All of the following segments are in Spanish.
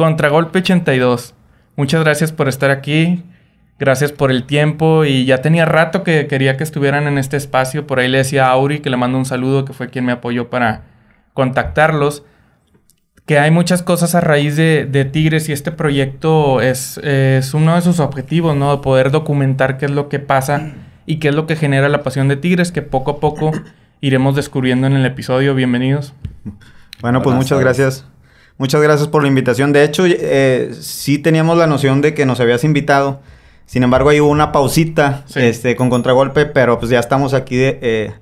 Contragolpe 82. Muchas gracias por estar aquí. Gracias por el tiempo y ya tenía rato que quería que estuvieran en este espacio. Por ahí le decía a Auri que le mando un saludo, que fue quien me apoyó para contactarlos. Que hay muchas cosas a raíz de, Tigres y este proyecto es, uno de sus objetivos, ¿no? Poder documentar qué es lo que pasa y qué es lo que genera la pasión de Tigres, que poco a poco iremos descubriendo en el episodio. Bienvenidos. Bueno, pues muchas gracias Muchas gracias por la invitación. De hecho, eh, sí teníamos la noción de que nos habías invitado. Sin embargo, ahí hubo una pausita este, con contragolpe, pero pues ya estamos aquí eh,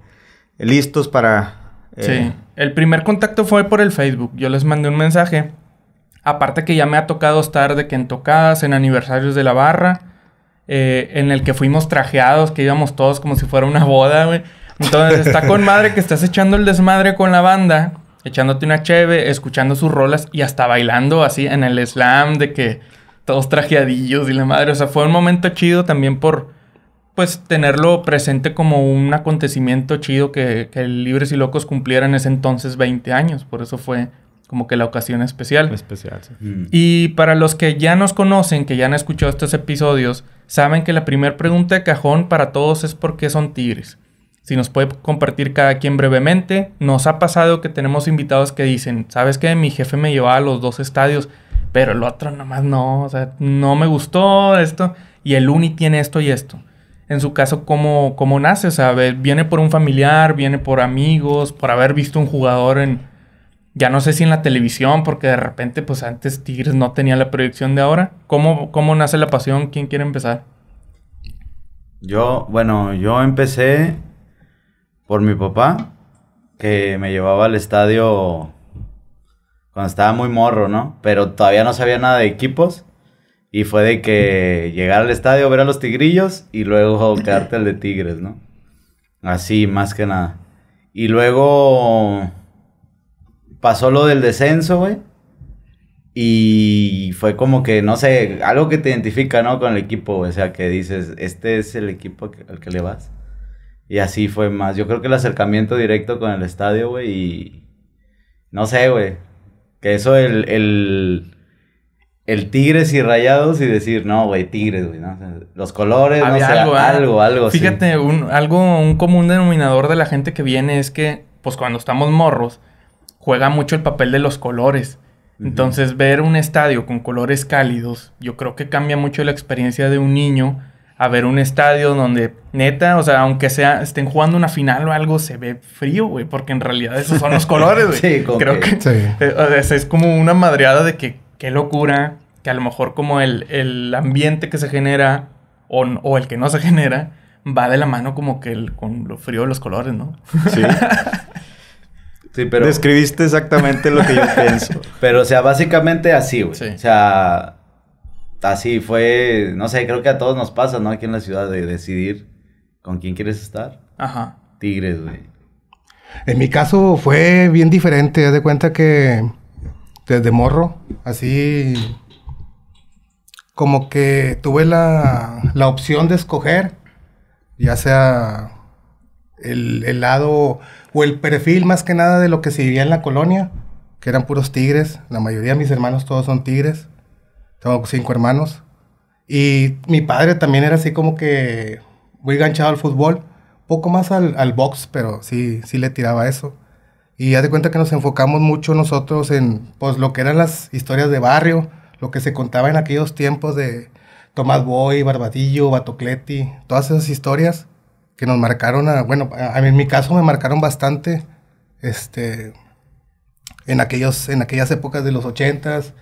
listos para... Eh, sí, el primer contacto fue por el Facebook. Yo les mandé un mensaje. Aparte que ya me ha tocado estar de que en tocadas, en aniversarios de la barra, en el que fuimos trajeados, que íbamos todos como si fuera una boda, güey. Entonces está con madre que estás echando el desmadre con la banda echándote una cheve, escuchando sus rolas y hasta bailando así en el slam de que todos trajeadillos y la madre. O sea, fue un momento chido también por, pues, tenerlo presente como un acontecimiento chido que, Libres y Locos cumplieran ese entonces 20 años. Por eso fue como que la ocasión especial. Especial, sí. Mm. Y para los que ya nos conocen, que ya han escuchado estos episodios, saben que la primera pregunta de cajón para todos es por qué son tigres. Si nos puede compartir cada quien brevemente. Nos ha pasado que tenemos invitados que dicen, ¿sabes qué? Mi jefe me llevaba a los dos estadios, pero el otro nomás no, o sea, no me gustó esto, y el uni tiene esto y esto. En su caso, ¿cómo, nace? O sea, viene por un familiar, viene por amigos, por haber visto un jugador en, ya no sé si en la televisión, porque de repente, pues antes Tigres no tenía la proyección de ahora. ¿Cómo, cómo nace la pasión? ¿Quién quiere empezar? Yo, bueno, yo empecé por mi papá, que me llevaba al estadio cuando estaba muy morro, ¿no? Pero todavía no sabía nada de equipos. Y fue de que llegar al estadio, ver a los tigrillos y luego quedarte al de tigres, ¿no? Así, más que nada. Y luego pasó lo del descenso, güey. Y fue como que, no sé, algo que te identifica, ¿no? Con el equipo, o sea, que dices, este es el equipo al que le vas. Y así fue más. Yo creo que el acercamiento directo con el estadio, güey, y... No sé, güey. Que eso el, el, Tigres y Rayados y decir, no, güey, Tigres, güey, ¿no? Los colores, no sé, algo, algo, algo. Fíjate, un, algo, un común denominador de la gente que viene es que, pues cuando estamos morros, juega mucho el papel de los colores. Entonces, ver un estadio con colores cálidos, yo creo que cambia mucho la experiencia de un niño a ver un estadio donde neta, o sea, aunque sea estén jugando una final o algo, se ve frío, güey, porque en realidad esos son los colores, güey. sí, creo que, eh, O sea, Es, como una madreada de que qué locura, que a lo mejor como el, ambiente que se genera o, o, el que no se genera va de la mano como que el, con lo frío de los colores, ¿no? Sí. sí, pero... Describiste exactamente lo que yo pienso. Pero, o sea, básicamente así, güey. Sí. O sea, así fue, no sé, creo que a todos nos pasa, ¿no? Aquí en la ciudad de decidir con quién quieres estar. Ajá. Tigres, güey. En mi caso fue bien diferente, de cuenta que desde morro, así como que tuve la, la opción de escoger, ya sea el, el, lado o el perfil más que nada de lo que se vivía en la colonia, que eran puros tigres, la mayoría de mis hermanos todos son tigres. Tengo cinco hermanos. Y mi padre también era así como que muy enganchado al fútbol. Poco más al, al box, pero sí, sí le tiraba eso. Y ya de cuenta que nos enfocamos mucho nosotros en pues, lo que eran las historias de barrio, lo que se contaba en aquellos tiempos de Tomás Boy, Barbadillo, Batocleti, todas esas historias que nos marcaron, a, bueno, a, en mi caso me marcaron bastante este, en, aquellos, en aquellas épocas de los ochentas,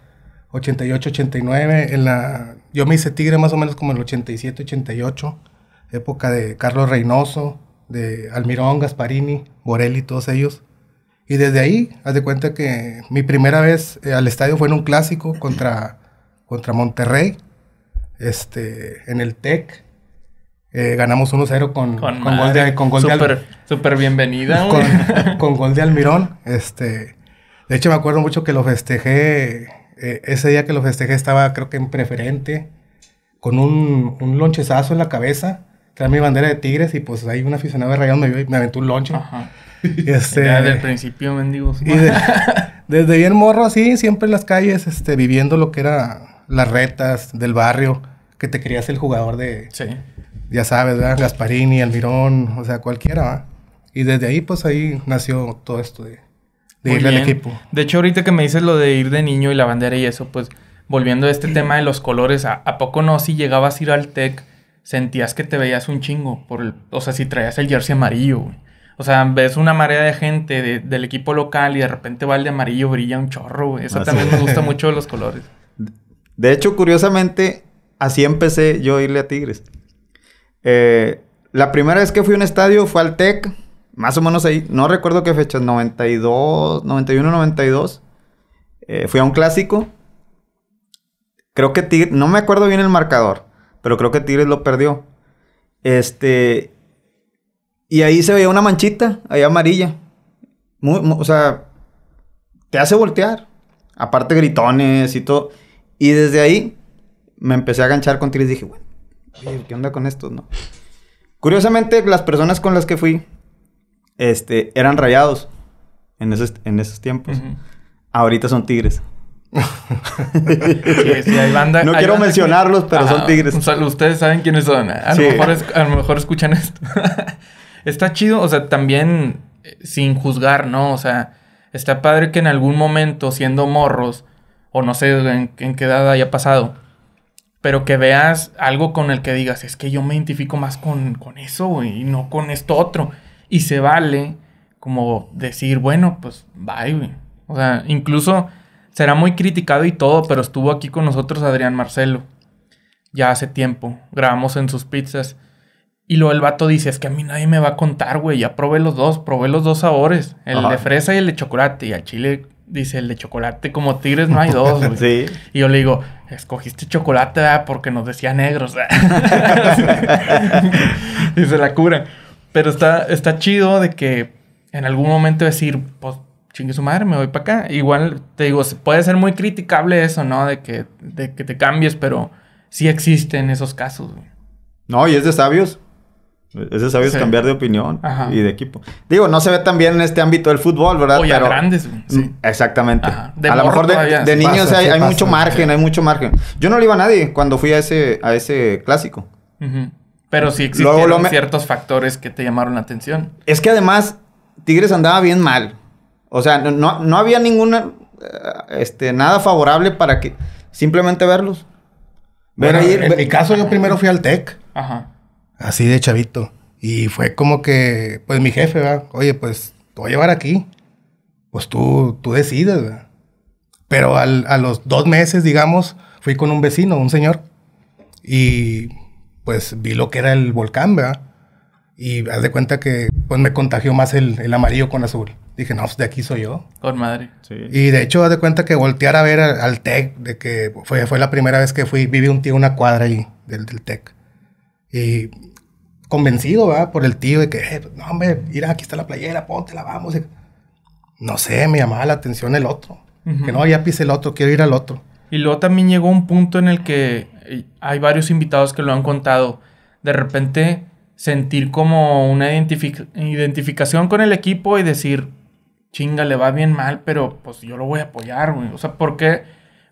88, 89. En la, yo me hice tigre más o menos como en el 87, 88. Época de Carlos Reynoso, de Almirón, Gasparini, Borelli, todos ellos. Y desde ahí, haz de cuenta que mi primera vez eh, al estadio fue en un clásico contra, contra Monterrey, este, en el TEC. Eh, ganamos 1-0 con, con, gol de, con gol bienvenida. Con, con, gol de Almirón. Este, de hecho, me acuerdo mucho que lo festejé eh, ese día que lo festejé estaba, creo que en preferente, con un, un lonchezazo en la cabeza. traía mi bandera de Tigres y pues ahí un aficionado de Rayón me me aventó un lonche. Ajá. Este, desde el principio, mendigo. desde bien morro, así, siempre en las calles, este, viviendo lo que era las retas del barrio, que te querías el jugador de. Sí. Ya sabes, ¿verdad? Gasparini, Almirón, o sea, cualquiera, Y desde ahí, pues ahí nació todo esto de de al equipo. De hecho, ahorita que me dices lo de ir de niño y la bandera y eso, pues volviendo a este tema de los colores, ¿a, poco no si llegabas a ir al TEC sentías que te veías un chingo? Por o sea, si traías el jersey amarillo, güey. O sea, ves una marea de gente del equipo local y de repente va el de amarillo, brilla un chorro, güey. Eso ah, también me gusta mucho de los colores. De hecho, curiosamente, así empecé yo a irle a Tigres. Eh, la primera vez que fui a un estadio fue al TEC más o menos ahí, no recuerdo qué fecha, 92, 91, 92. Eh, fui a un clásico. Creo que Tigres, no me acuerdo bien el marcador, pero creo que Tigres lo perdió. Este. Y ahí se veía una manchita, ahí amarilla. Muy, o sea, te hace voltear. Aparte gritones y todo. Y desde ahí me empecé a ganchar con Tigres. Dije, bueno, ¿qué onda con esto? no? Curiosamente, las personas con las que fui este, eran rayados en esos, en esos tiempos. Ahorita son tigres. no quiero mencionarlos, pero son ah, tigres. ustedes saben quiénes son. A, lo mejor escuchan esto. está chido, o sea, también eh, sin juzgar, ¿no? O sea, está padre que en algún momento, siendo morros, o no sé en, en qué edad haya pasado, pero que veas algo con el que digas, es que yo me identifico más con, con eso y no con esto otro. Y se vale como decir, bueno, pues bye, güey. O sea, incluso será muy criticado y todo, pero estuvo aquí con nosotros Adrián Marcelo. Ya hace tiempo. Grabamos en sus pizzas. Y luego el vato dice, es que a mí nadie me va a contar, güey. Ya probé los dos, probé los dos sabores. El de fresa y el de chocolate. Y al chile dice, el de chocolate, como tigres no hay dos, güey. Y yo le digo, escogiste chocolate porque nos decía negros. dice la cura. Pero está, está chido de que en algún momento decir, pues chingue su madre, me voy para acá. Igual te digo, puede ser muy criticable eso, ¿no? De que, que te cambies, pero sí existen esos casos. Güey. No, y es de sabios. Es de sabios cambiar de opinión y de equipo. Digo, no se ve tan bien en este ámbito del fútbol, ¿verdad? grandes. Sí. Mm, exactamente. a lo mejor de, niños hay, mucho margen, hay mucho margen. Yo no le iba a nadie cuando fui a ese, a ese clásico. Uh pero sí existieron ciertos factores que te llamaron la atención. Es que además, Tigres andaba bien mal. O sea, no, no había ninguna. Eh, este, nada favorable para que. Simplemente verlos. Bueno, en mi caso, yo primero fui al TEC. Ajá. Así de chavito. Y fue como que, pues mi jefe, va Oye, pues te voy a llevar aquí. Pues tú, tú decides, ¿verdad? Pero al, a los dos meses, digamos, fui con un vecino, un señor. Y pues vi lo que era el volcán, ¿verdad? Y haz de cuenta que pues me contagió más el, amarillo con azul. Dije, no, pues de aquí soy yo. Con madre. Y de hecho, haz de cuenta que voltear a ver al, Tech, TEC, de que fue, fue la primera vez que fui, viví un tío una cuadra ahí del, Tech Y convencido, ¿verdad? Por el tío de que, eh, no, hombre, mira, aquí está la playera, ponte, la vamos. no sé, me llamaba la atención el otro. Que no, ya pise el otro, quiero ir al otro. Y luego también llegó un punto en el que hay varios invitados que lo han contado, de repente sentir como una identificación con el equipo y decir, chinga, le va bien mal, pero pues yo lo voy a apoyar, O sea, porque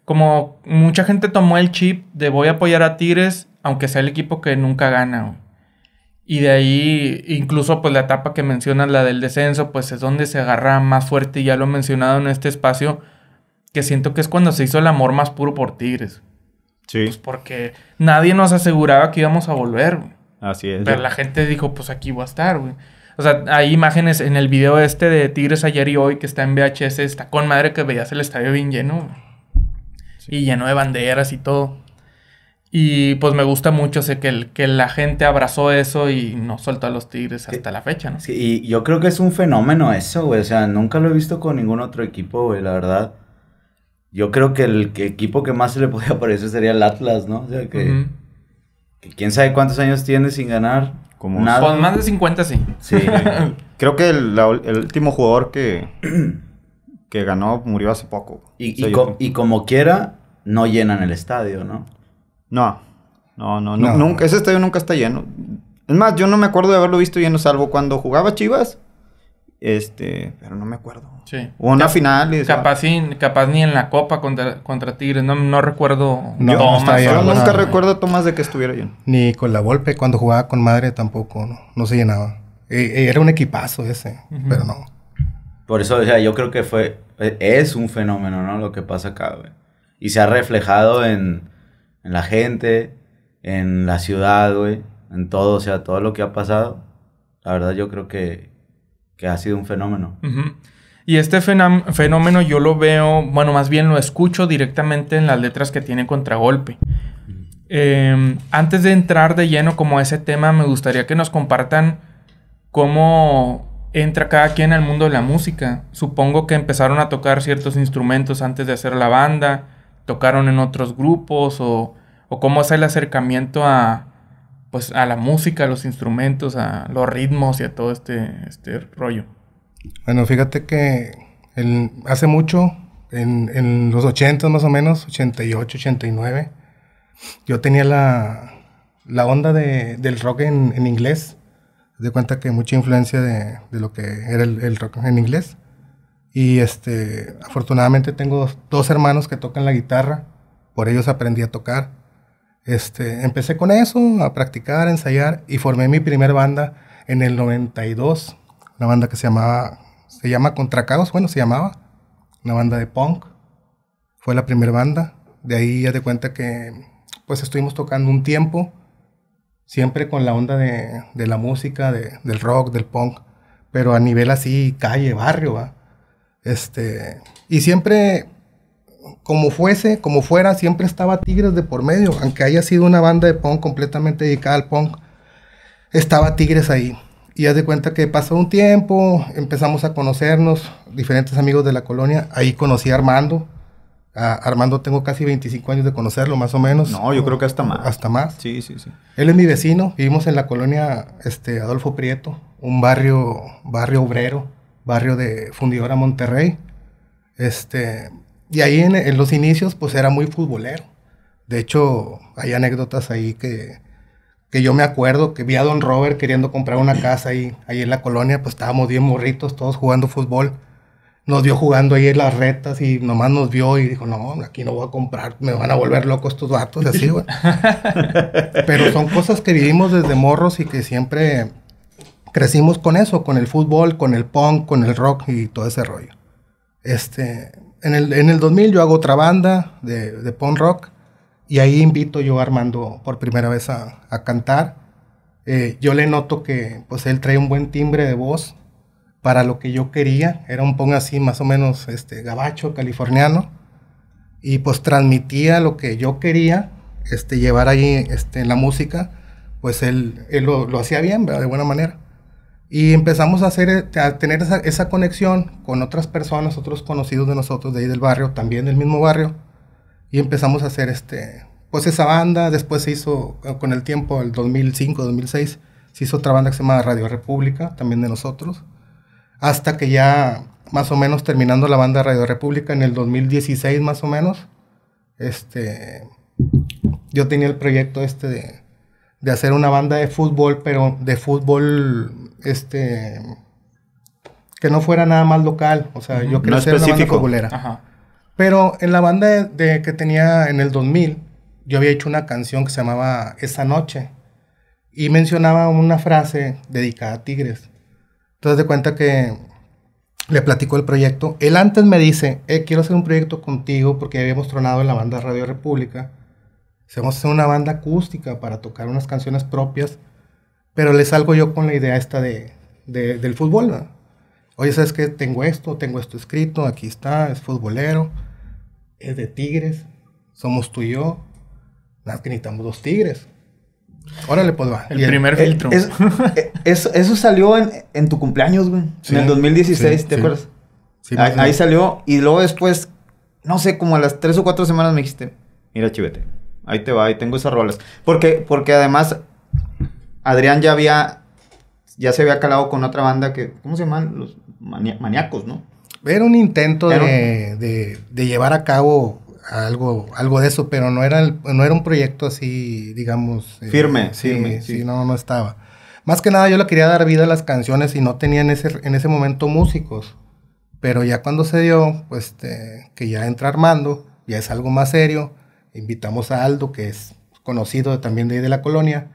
como mucha gente tomó el chip de voy a apoyar a Tigres, aunque sea el equipo que nunca gana, Y de ahí, incluso pues la etapa que mencionas, la del descenso, pues es donde se agarra más fuerte, y ya lo he mencionado en este espacio, que siento que es cuando se hizo el amor más puro por Tigres. Sí. Pues porque nadie nos aseguraba que íbamos a volver, Así es. Pero la gente dijo, pues aquí voy a estar, güey. O sea, hay imágenes en el video este de Tigres ayer y hoy que está en VHS, está con madre que veías el estadio bien lleno. Y lleno de banderas y todo. Y pues me gusta mucho, sé que, que la gente abrazó eso y no soltó a los Tigres hasta la fecha, ¿no? Sí, y yo creo que es un fenómeno eso, güey. O sea, nunca lo he visto con ningún otro equipo, güey, la verdad yo creo que el equipo que más se le podía parecer sería el Atlas, ¿no? O sea, que, quién sabe cuántos años tiene sin ganar. Como Con pues más de 50, sí. Sí. creo que el, último jugador que, que ganó murió hace poco. Y, y, como quiera, no llenan el estadio, No. No, no, no. no. Nunca, ese estadio nunca está lleno. Es más, yo no me acuerdo de haberlo visto lleno, salvo cuando jugaba Chivas. Este, pero no me acuerdo. Sí. una final. capaz, capaz ni en la copa contra, contra Tigres. No, no recuerdo no, Tomás. yo nunca recuerdo Tomás de que estuviera yo. Ni con la golpe, cuando jugaba con madre tampoco, no, se llenaba. E, e, era un equipazo ese, pero no. Por eso, o sea, yo creo que fue. E, es un fenómeno, ¿no? Lo que pasa acá, güey. Y se ha reflejado en, en la gente, en la ciudad, güey. En todo, o sea, todo lo que ha pasado. La verdad, yo creo que que ha sido un fenómeno. Y este fenómeno yo lo veo, bueno, más bien lo escucho directamente en las letras que tiene Contragolpe. Em, antes de entrar de lleno como a ese tema, me gustaría que nos compartan cómo entra cada quien al mundo de la música. Supongo que empezaron a tocar ciertos instrumentos antes de hacer la banda, tocaron en otros grupos o, o cómo es el acercamiento a, pues a la música, a los instrumentos, a los ritmos y a todo este, este rollo. Bueno, fíjate que hace mucho, en, en, los 80 más o menos, 88, 89, yo tenía la, la onda de, del rock en, en, inglés. De cuenta que mucha influencia de, de lo que era el, el, rock en inglés. Y este, afortunadamente tengo dos hermanos que tocan la guitarra. Por ellos aprendí a tocar. Este, empecé con eso, a practicar, a ensayar y formé mi primer banda en el 92, una banda que se llamaba, se llama Contracados, bueno, se llamaba, una banda de punk. Fue la primera banda. De ahí ya te cuenta que pues estuvimos tocando un tiempo, siempre con la onda de, la música, del rock, del punk, pero a nivel así, calle, barrio, Este, y siempre como fuese, como fuera, siempre estaba Tigres de por medio, aunque haya sido una banda de punk completamente dedicada al punk, estaba Tigres ahí. Y haz de cuenta que pasó un tiempo, empezamos a conocernos, diferentes amigos de la colonia, ahí conocí a Armando. Armando tengo casi 25 años de conocerlo, más o menos. No, yo creo que hasta más. Hasta más. Sí, sí, sí. Él es mi vecino, vivimos en la colonia este, Adolfo Prieto, un barrio, barrio obrero, barrio de Fundidora Monterrey. Este, y ahí en, los inicios, pues era muy futbolero. De hecho, hay anécdotas ahí que, yo me acuerdo que vi a Don Robert queriendo comprar una casa ahí, ahí en la colonia, pues estábamos bien morritos, todos jugando fútbol. Nos vio jugando ahí en las retas y nomás nos vio y dijo, no, aquí no voy a comprar, me van a volver locos estos datos, así, Pero son cosas que vivimos desde morros y que siempre crecimos con eso, con el fútbol, con el punk, con el rock y todo ese rollo. Este, en el, en el 2000 yo hago otra banda de, de punk rock y ahí invito yo a Armando por primera vez a, a cantar. Eh, yo le noto que pues él trae un buen timbre de voz para lo que yo quería. Era un punk así más o menos este, gabacho, californiano. Y pues transmitía lo que yo quería este, llevar ahí este, la música. Pues él, él lo, lo hacía bien, de buena manera. Y empezamos a, hacer, eh, a tener esa, conexión con otras personas, otros conocidos de nosotros de ahí del barrio, también del mismo barrio. Y empezamos a hacer este, pues esa banda. Después se hizo, eh, con el tiempo, el 2005, 2006, se hizo otra banda que se llama Radio República, también de nosotros. Hasta que ya, más o menos, terminando la banda Radio República en el 2016, más o menos, este, yo tenía el proyecto este de, de hacer una banda de fútbol, pero de fútbol este, que no fuera nada más local, o sea, yo quería no específico. una banda Pero en la banda de, que tenía en el 2000, yo había hecho una canción que se llamaba Esa Noche y mencionaba una frase dedicada a Tigres. Entonces de cuenta que le platicó el proyecto. Él antes me dice, eh, quiero hacer un proyecto contigo porque habíamos tronado en la banda Radio República. Vamos a hacer una banda acústica para tocar unas canciones propias pero le salgo yo con la idea esta de, del fútbol, ¿no? Oye, ¿sabes qué? Tengo esto, tengo esto escrito, aquí está, es futbolero, es de Tigres, somos tú y yo, nada, que necesitamos dos Tigres. Órale, pues va. El, primer eh, filtro. Eh, eso salió en, tu cumpleaños, güey. en el 2016, ¿te acuerdas? ahí, salió y luego después, no sé, como a las tres o cuatro semanas me dijiste, mira, chivete, ahí te va, ahí tengo esas rolas. Porque, porque además Adrián ya había, ya se había calado con otra banda que, ¿cómo se llaman? Los maníacos, ¿no? Era un intento de, llevar a cabo algo, algo de eso, pero no era, no era un proyecto así, digamos... Eh, firme, Sí, sí. no, no estaba. Más que nada yo le quería dar vida a las canciones y no tenía en ese, en ese momento músicos. Pero ya cuando se dio, pues este, que ya entra Armando, ya es algo más serio. Invitamos a Aldo, que es conocido también de ahí de la colonia,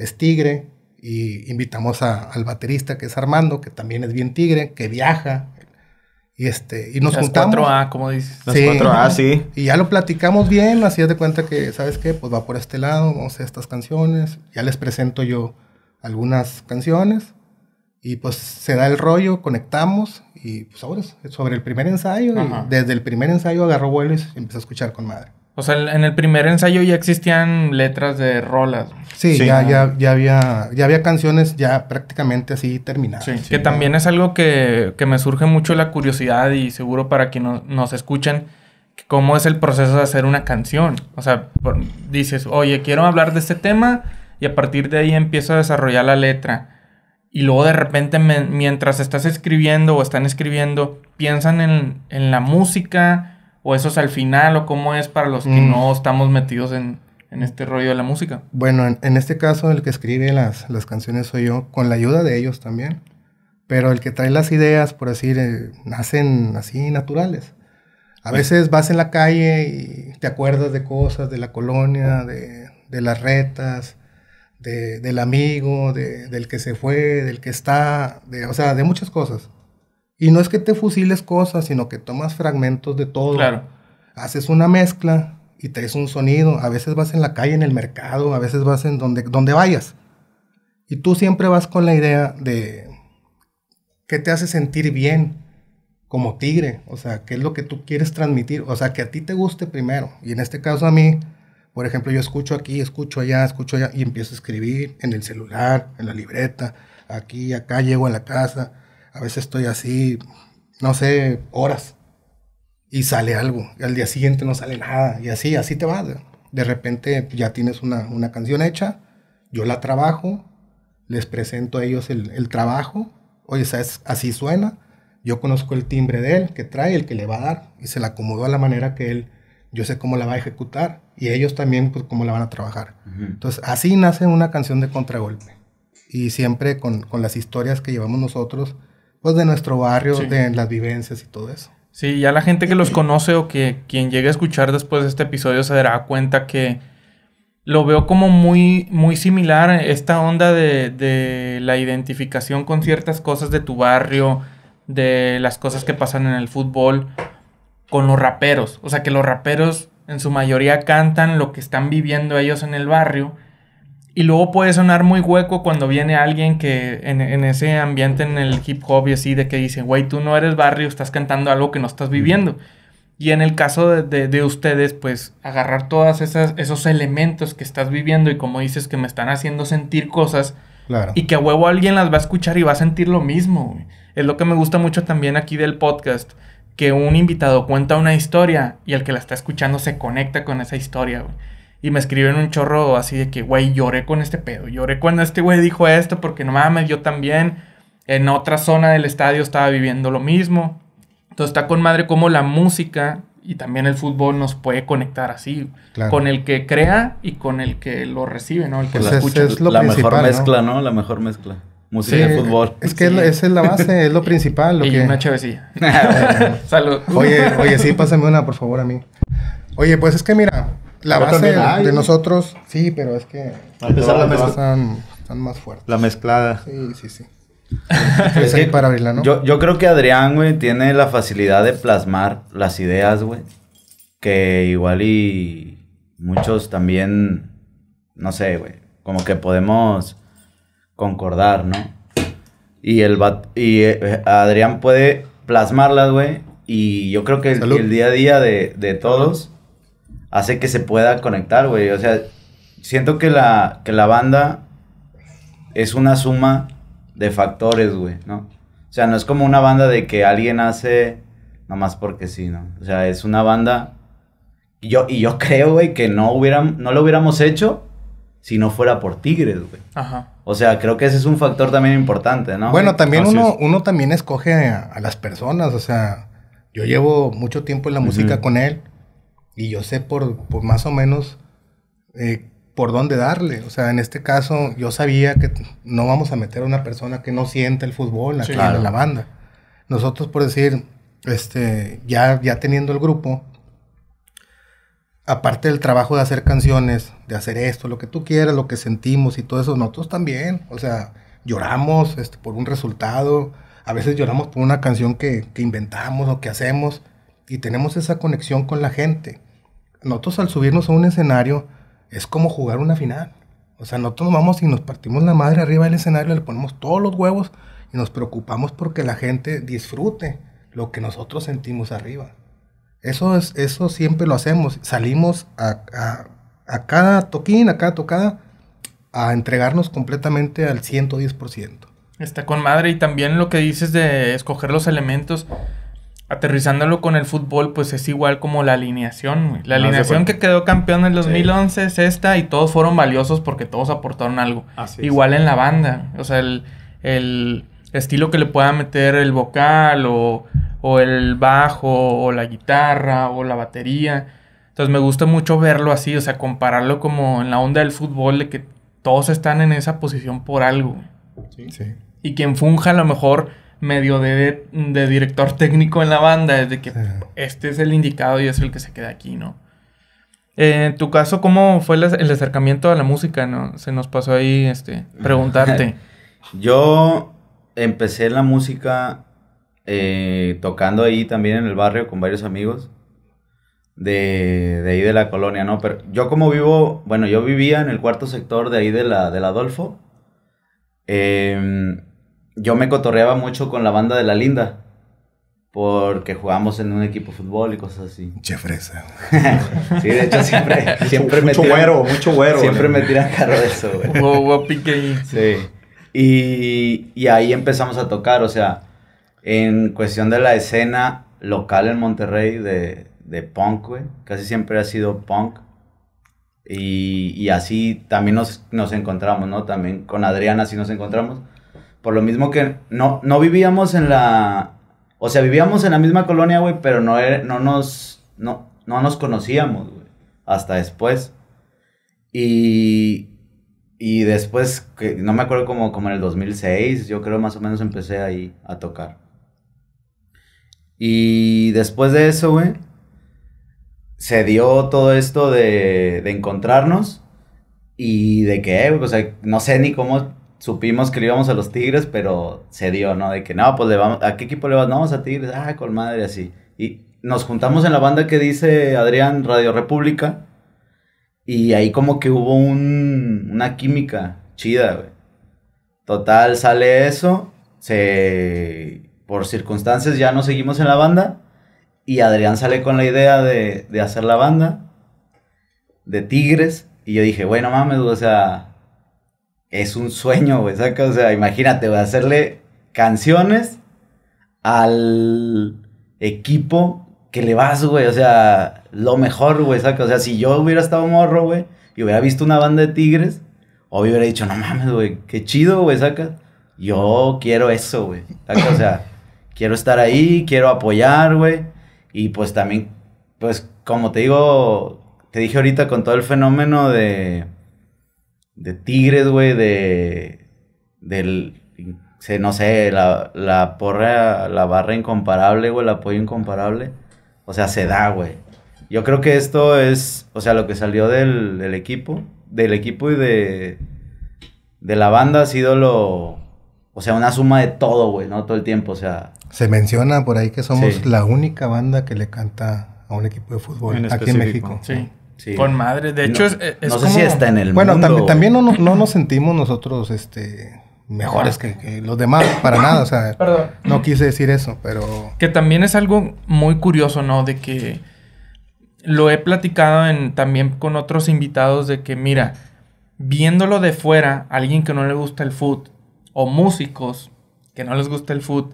es tigre, y invitamos a, al baterista que es Armando, que también es bien tigre, que viaja. Y, este, y nos Las 4A, como dices. Las 4A, sí. Y ya lo platicamos bien, así de cuenta que, ¿sabes qué? Pues va por este lado, vamos a estas canciones. Ya les presento yo algunas canciones. Y pues se da el rollo, conectamos. Y pues ahora sobre el primer ensayo. Y desde el primer ensayo agarró vuelo y empezó a escuchar con madre. O sea, en el primer ensayo ya existían letras de rolas. Sí, Ya, ya, ya, había, ya había canciones ya prácticamente así terminadas. Sí, que también es algo que, que, me surge mucho la curiosidad y seguro para quienes nos escuchan, cómo es el proceso de hacer una canción. O sea, dices, oye, quiero hablar de este tema y a partir de ahí empiezo a desarrollar la letra. Y luego de repente mientras estás escribiendo o están escribiendo, piensan en, en la música ¿O eso es al final o cómo es para los que mm. no estamos metidos en, este rollo de la música? Bueno, en, este caso el que escribe las, canciones soy yo, con la ayuda de ellos también. Pero el que trae las ideas, por decir, eh, nacen así naturales. A pues veces vas en la calle y te acuerdas de cosas, de la colonia, de, las retas, del amigo, del que se fue, del que está, de, o sea, de muchas cosas. Y no es que te fusiles cosas, sino que tomas fragmentos de todo. Haces una mezcla y traes un sonido. A veces vas en la calle, en el mercado, a veces vas en donde, donde vayas. Y tú siempre vas con la idea de qué te hace sentir bien como tigre, o sea, qué es lo que tú quieres transmitir, o sea, que a ti te guste primero. Y en este caso a mí, por ejemplo, yo escucho aquí, escucho allá, escucho allá y empiezo a escribir en el celular, en la libreta, aquí, acá, llego a la casa a veces estoy así, no sé, horas. Y sale algo. Y al día siguiente no sale nada. Y así, así te va... De repente pues, ya tienes una, canción hecha. Yo la trabajo. Les presento a ellos el, el trabajo. Oye, es Así suena. Yo conozco el timbre de él, que trae, el que le va a dar. Y se la acomodo a la manera que él yo sé cómo la va a ejecutar y ellos también pues, cómo la van a trabajar. Entonces, así nace una canción de contragolpe. Y siempre con, con, las historias que llevamos nosotros, pues de nuestro barrio, de las vivencias y todo eso. Sí, ya la gente que los conoce o que quien llegue a escuchar después de este episodio se dará cuenta que lo veo como muy, muy similar esta onda de, de la identificación con ciertas cosas de tu barrio, de las cosas que pasan en el fútbol, con los raperos. O sea, que los raperos en su mayoría cantan lo que están viviendo ellos en el barrio y luego puede sonar muy hueco cuando viene alguien que en, ese ambiente, en el hip hop y así, de que dice, güey, tú no eres barrio, estás cantando algo que no estás viviendo. Y en el caso de, de, ustedes, pues agarrar todos esos elementos que estás viviendo y como dices que me están haciendo sentir cosas claro. y que a huevo alguien las va a escuchar y va a sentir lo mismo. Es lo que me gusta mucho también aquí del podcast, que un invitado cuenta una historia y el que la está escuchando se conecta con esa historia. Güey. Y me escriben un chorro así de que, güey, lloré con este pedo. Lloré cuando este güey dijo esto porque no mames, yo también en otra zona del estadio estaba viviendo lo mismo. Entonces está con madre como la música y también el fútbol nos puede conectar así. Con el que crea y con el que lo recibe, ¿no? El que pues lo escucha. Es la mejor mezcla, ¿no? La mejor mezcla. Música y fútbol. Es que esa es la base, es lo principal. Lo y que... una chavecilla. Salud. Oye, oye, sí, pásame una, por favor, a mí. Oye, pues es que mira, la base de nosotros, sí, pero es que están, más fuertes. La mezclada. Sí, sí, sí. Pues para abrirla, ¿no? Yo, yo creo que Adrián, güey, tiene la facilidad de plasmar las ideas, güey. Que igual y muchos también, no sé, güey, como que podemos concordar, ¿no? Y el bat y eh, Adrián puede plasmarlas, güey. Y yo creo que el, el, día a día de, de todos hace que se pueda conectar, güey. O sea, siento que la, que la banda es una suma de factores, güey, ¿no? O sea, no es como una banda de que alguien hace nomás porque sí, ¿no? O sea, es una banda... Y yo, y yo creo, güey, que no, hubieran, no lo hubiéramos hecho si no fuera por Tigres, güey. Ajá. O sea, creo que ese es un factor también importante, ¿no? Bueno, también uno, uno también escoge a, las personas, o sea, yo llevo mucho tiempo en la música con él y yo sé por, por más o menos eh, por dónde darle. O sea, en este caso yo sabía que no vamos a meter a una persona que no siente el fútbol en la banda. Nosotros, por decir, este, ya, ya teniendo el grupo, aparte del trabajo de hacer canciones, de hacer esto, lo que tú quieras, lo que sentimos y todo eso, nosotros también, o sea, lloramos este, por un resultado, a veces lloramos por una canción que, que inventamos o que hacemos y tenemos esa conexión con la gente nosotros al subirnos a un escenario es como jugar una final. O sea, nosotros vamos y nos partimos la madre arriba del escenario, le ponemos todos los huevos y nos preocupamos porque la gente disfrute lo que nosotros sentimos arriba. Eso, es, eso siempre lo hacemos. Salimos a, a cada toquín, a cada tocada, a entregarnos completamente al 110%. Está con madre y también lo que dices de escoger los elementos aterrizándolo con el fútbol, pues es igual como la alineación, La alineación que quedó campeón en el 2011 es esta y todos fueron valiosos porque todos aportaron algo. igual en la banda, o sea, el, el, estilo que le pueda meter el vocal o, o, el bajo o la guitarra o la batería. Entonces me gusta mucho verlo así, o sea, compararlo como en la onda del fútbol de que todos están en esa posición por algo. Sí. sí. Y quien funja a lo mejor medio de, director técnico en la banda, es de que este es el indicado y es el que se queda aquí, ¿no? Eh, en tu caso, ¿cómo fue el, acercamiento a la música, no? Se nos pasó ahí, este, preguntarte. Yo empecé la música eh, tocando ahí también en el barrio con varios amigos de, ahí de la colonia, ¿no? Pero yo como vivo, bueno, yo vivía en el cuarto sector de ahí de la, del Adolfo. Eh, yo me cotorreaba mucho con la banda de la linda. Porque jugamos en un equipo de fútbol y cosas así. Chefresa. sí, de hecho siempre, siempre mucho, Mucho güero, mucho güero. Siempre me tiran carro de eso, güey. Sí. Y, ahí empezamos a tocar, o sea, en cuestión de la escena local en Monterrey de, de punk, güey. Casi siempre ha sido punk. Y, así también nos, nos encontramos, ¿no? También con Adriana así nos encontramos. Por lo mismo que no, no vivíamos en la... O sea, vivíamos en la misma colonia, güey, pero no, no, nos, no, nos conocíamos, güey. Hasta después. Y, y después, que, no me acuerdo como, como en el 2006, yo creo más o menos empecé ahí a tocar. Y después de eso, güey, se dio todo esto de, de encontrarnos y de que, o sea, no sé ni cómo supimos que le íbamos a los Tigres, pero se dio, ¿no? De que, no, pues le vamos, ¿a qué equipo le vas? No, vamos a Tigres, ah, con madre, así. Y nos juntamos en la banda que dice Adrián Radio República, y ahí como que hubo un, una química chida, güey. Total, sale eso, se, por circunstancias ya no seguimos en la banda, y Adrián sale con la idea de, de hacer la banda de Tigres, y yo dije, bueno, mames, o sea, es un sueño, güey, O sea, imagínate, a hacerle canciones al equipo que le vas, güey. O sea, lo mejor, güey, saca, O sea, si yo hubiera estado morro, güey, y hubiera visto una banda de tigres, obvio hubiera dicho, no mames, güey, qué chido, güey, saca, Yo quiero eso, güey. O sea, quiero estar ahí, quiero apoyar, güey. Y pues también, pues como te digo, te dije ahorita con todo el fenómeno de de Tigres, güey, de, del, no sé, la, la porra, la barra incomparable, güey, el apoyo incomparable. O sea, se da, güey. Yo creo que esto es, o sea, lo que salió del, equipo, del equipo y de, de la banda ha sido lo, o sea, una suma de todo, güey, ¿no? Todo el tiempo, o sea. Se menciona por ahí que somos la única banda que le canta a un equipo de fútbol aquí en México. Sí. Con madre. De hecho, no, sé si está en el bueno, también no, nos sentimos nosotros este, mejores que, los demás, para nada. O sea, Perdón. no quise decir eso, pero. Que también es algo muy curioso, ¿no? De que lo he platicado también con otros invitados de que, mira, viéndolo de fuera, alguien que no le gusta el food, o músicos que no les gusta el food,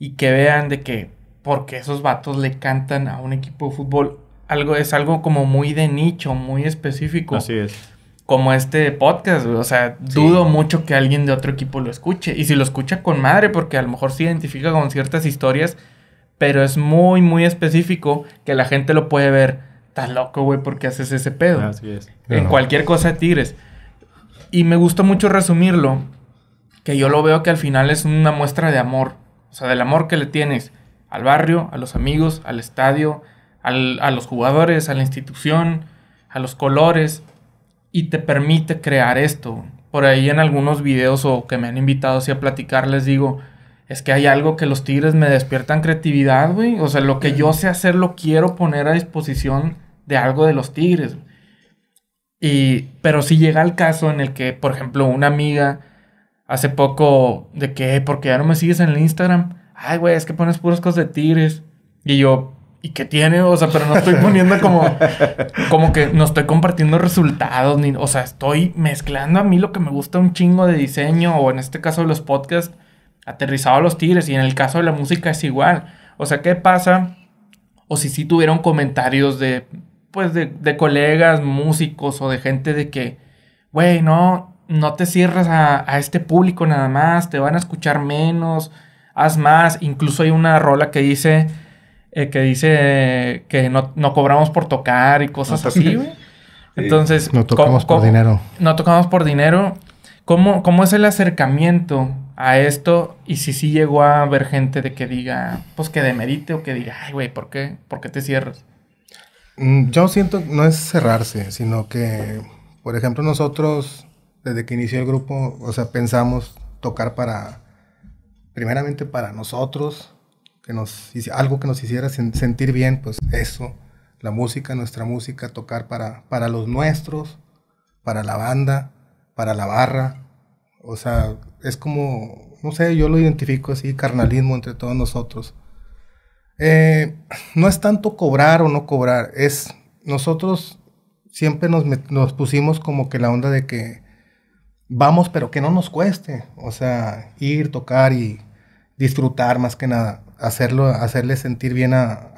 y que vean de que, porque esos vatos le cantan a un equipo de fútbol, algo, es algo como muy de nicho, muy específico. Así es. Como este podcast, o sea, dudo mucho que alguien de otro equipo lo escuche. Y si lo escucha con madre, porque a lo mejor se identifica con ciertas historias, pero es muy, muy específico que la gente lo puede ver. Estás loco, güey, porque haces ese pedo. Así es. En cualquier cosa Tigres. Y me gusta mucho resumirlo, que yo lo veo que al final es una muestra de amor. O sea, del amor que le tienes al barrio, a los amigos, al estadio, a los jugadores, a la institución, a los colores, y te permite crear esto. Por ahí en algunos videos o que me han invitado así a platicar, les digo, es que hay algo que los tigres me despiertan creatividad, güey. O sea, lo que yo sé hacer lo quiero poner a disposición de algo de los tigres. Y, pero si llega el caso en el que, por ejemplo, una amiga hace poco de que, porque ya no me sigues en el Instagram? Ay, güey, es que pones puras cosas de tigres. Y yo, ¿y que tiene? O sea, pero no estoy poniendo como, como que no estoy compartiendo resultados, ni, o sea, estoy mezclando a mí lo que me gusta un chingo de diseño, o en este caso de los podcasts, aterrizado a los tigres, y en el caso de la música es igual. O sea, ¿qué pasa? O si sí tuvieron comentarios de, pues, de, colegas, músicos, o de gente de que, güey, no, no te cierras a este público nada más, te van a escuchar menos, haz más. Incluso hay una rola que dice eh, que dice que no, cobramos por tocar y cosas así, güey. Entonces, no tocamos por dinero. No tocamos por dinero. ¿Cómo, ¿Cómo es el acercamiento a esto? Y si sí llegó a haber gente de que diga, pues que demerite o que diga, ay, güey, ¿por qué? ¿Por qué te cierras? Mm, yo siento, no es cerrarse, sino que, por ejemplo, nosotros, desde que inició el grupo, o sea, pensamos tocar para, primeramente para nosotros, algo que nos hiciera sentir bien, pues eso, la música, nuestra música, tocar para, para los nuestros, para la banda, para la barra. O sea, es como, no sé, yo lo identifico así, carnalismo entre todos nosotros. Eh, no es tanto cobrar o no cobrar, es nosotros siempre nos, nos, pusimos como que la onda de que vamos, pero que no nos cueste. O sea, ir, tocar y disfrutar más que nada hacerlo, hacerle sentir bien a,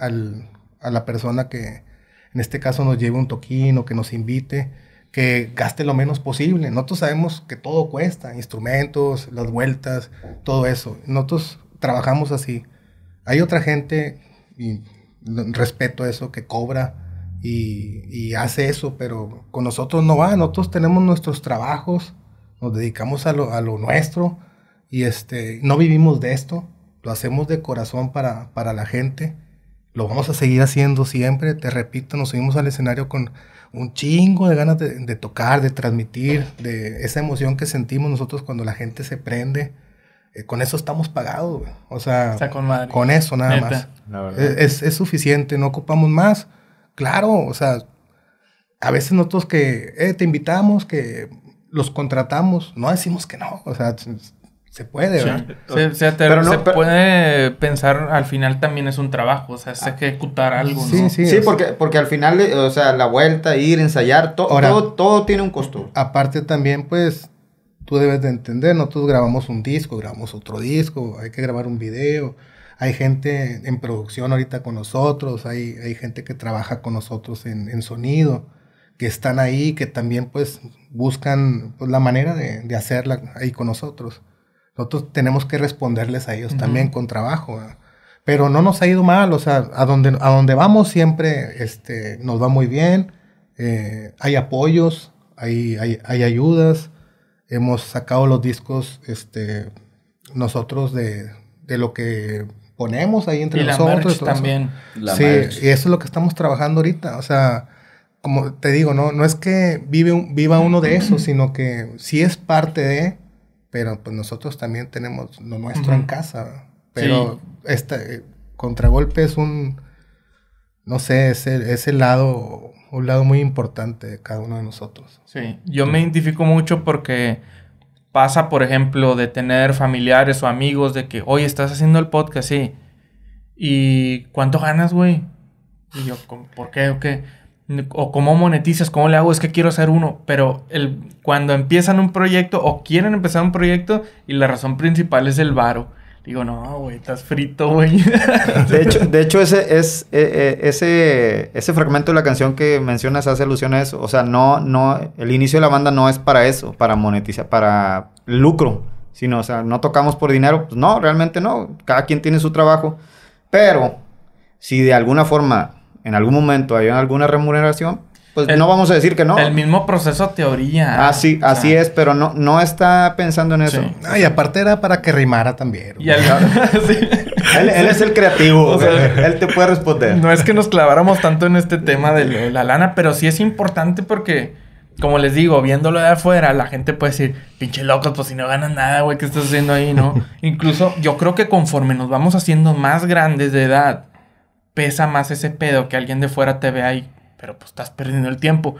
la persona que en este caso nos lleve un toquín o que nos invite, que gaste lo menos posible. Nosotros sabemos que todo cuesta, instrumentos, las vueltas, todo eso. Nosotros trabajamos así. Hay otra gente, y respeto eso, que cobra y, hace eso, pero con nosotros no va. Nosotros tenemos nuestros trabajos, nos dedicamos a lo, nuestro y este, no vivimos de esto lo hacemos de corazón para, la gente, lo vamos a seguir haciendo siempre, te repito, nos subimos al escenario con un chingo de ganas de, tocar, de transmitir, de esa emoción que sentimos nosotros cuando la gente se prende. Eh, con eso estamos pagados, O sea, con, eso nada más. E, es, suficiente, no ocupamos más. Claro, o sea, a veces nosotros que eh, te invitamos, que los contratamos, no decimos que no. O sea, se puede, Se, se, puede pensar, al final también es un trabajo, o sea, es ah. ejecutar algo, sí, Sí, sí. porque, porque al final, eh, o sea, la vuelta, ir, ensayar, todo, todo tiene un costo. Aparte también, pues, tú debes de entender, nosotros grabamos un disco, grabamos otro disco, hay que grabar un video, hay gente en producción ahorita con nosotros, hay, hay gente que trabaja con nosotros en, en sonido, que están ahí, que también, pues, buscan pues, la manera de, de hacerla ahí con nosotros. Nosotros tenemos que responderles a ellos también con trabajo. Pero no nos ha ido mal, o sea, a donde, a donde vamos siempre este, nos va muy bien. Eh, hay apoyos, hay, hay, ayudas. Hemos sacado los discos este, nosotros de, de lo que ponemos ahí entre y nosotros. también. sí, y eso es lo que estamos trabajando ahorita. O sea, como te digo, no, no es que vive viva uno de eso, sino que sí es parte de pero pues nosotros también tenemos lo nuestro en casa. Pero este eh, contragolpe es un, no sé, es el, lado, un lado muy importante de cada uno de nosotros. Sí, yo me identifico mucho porque pasa, por ejemplo, de tener familiares o amigos de que, oye, estás haciendo el podcast, sí. ¿Y cuánto ganas, güey? Y yo, ¿por qué o qué? o cómo monetizas, cómo le hago, es que quiero hacer uno, pero el, cuando empiezan un proyecto o quieren empezar un proyecto y la razón principal es el varo. Digo, no, güey, estás frito, güey. De hecho, de hecho ese, es, eh, eh, ese, ese fragmento de la canción que mencionas hace alusión a eso. O sea, no, no, el inicio de la banda no es para eso, para monetizar, para lucro, sino, o sea, no tocamos por dinero. Pues no, realmente no. Cada quien tiene su trabajo. Pero, si de alguna forma en algún momento hay alguna remuneración, pues no vamos a decir que no. El mismo proceso teoría. Así, así es, pero no, no está pensando en eso. y aparte era para que rimara también. Y él, es el creativo, él, te puede responder. No es que nos claváramos tanto en este tema de la lana, pero sí es importante porque, como les digo, viéndolo de afuera, la gente puede decir, pinche locos, pues si no ganas nada, güey, ¿qué estás haciendo ahí, no? Incluso yo creo que conforme nos vamos haciendo más grandes de edad, pesa más ese pedo que alguien de fuera te vea ahí, pero pues estás perdiendo el tiempo.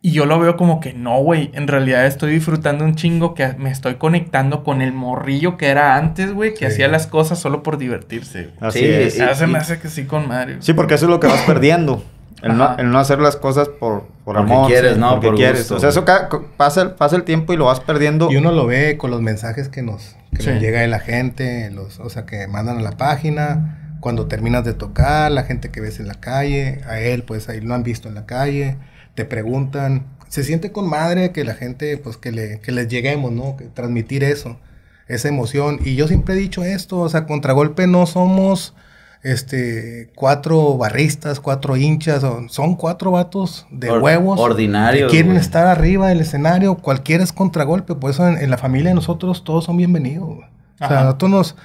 Y yo lo veo como que no, güey, en realidad estoy disfrutando un chingo que me estoy conectando con el morrillo que era antes, güey, que hacía las cosas solo por divertirse. Así sí, es. se me hace que sí con Mario. Sí, porque eso es lo que vas perdiendo. El no, hacer las cosas por, por porque amor. quieres, ¿no? Porque por quieres. o sea, eso pasa, pasa el tiempo y lo vas perdiendo. Y uno lo ve con los mensajes que nos, nos llega de la gente, los, o sea, que mandan a la página cuando terminas de tocar, la gente que ves en la calle, a él pues ahí lo han visto en la calle, te preguntan, se siente con madre que la gente pues que, le, que les lleguemos, ¿no? Que transmitir eso, esa emoción. Y yo siempre he dicho esto, o sea, contragolpe no somos este, cuatro barristas, cuatro hinchas, son, son cuatro vatos de huevos. Ordinarios. Que quieren estar arriba del escenario, cualquiera es contragolpe, por eso en, la familia de nosotros todos son bienvenidos. O sea, nosotros nos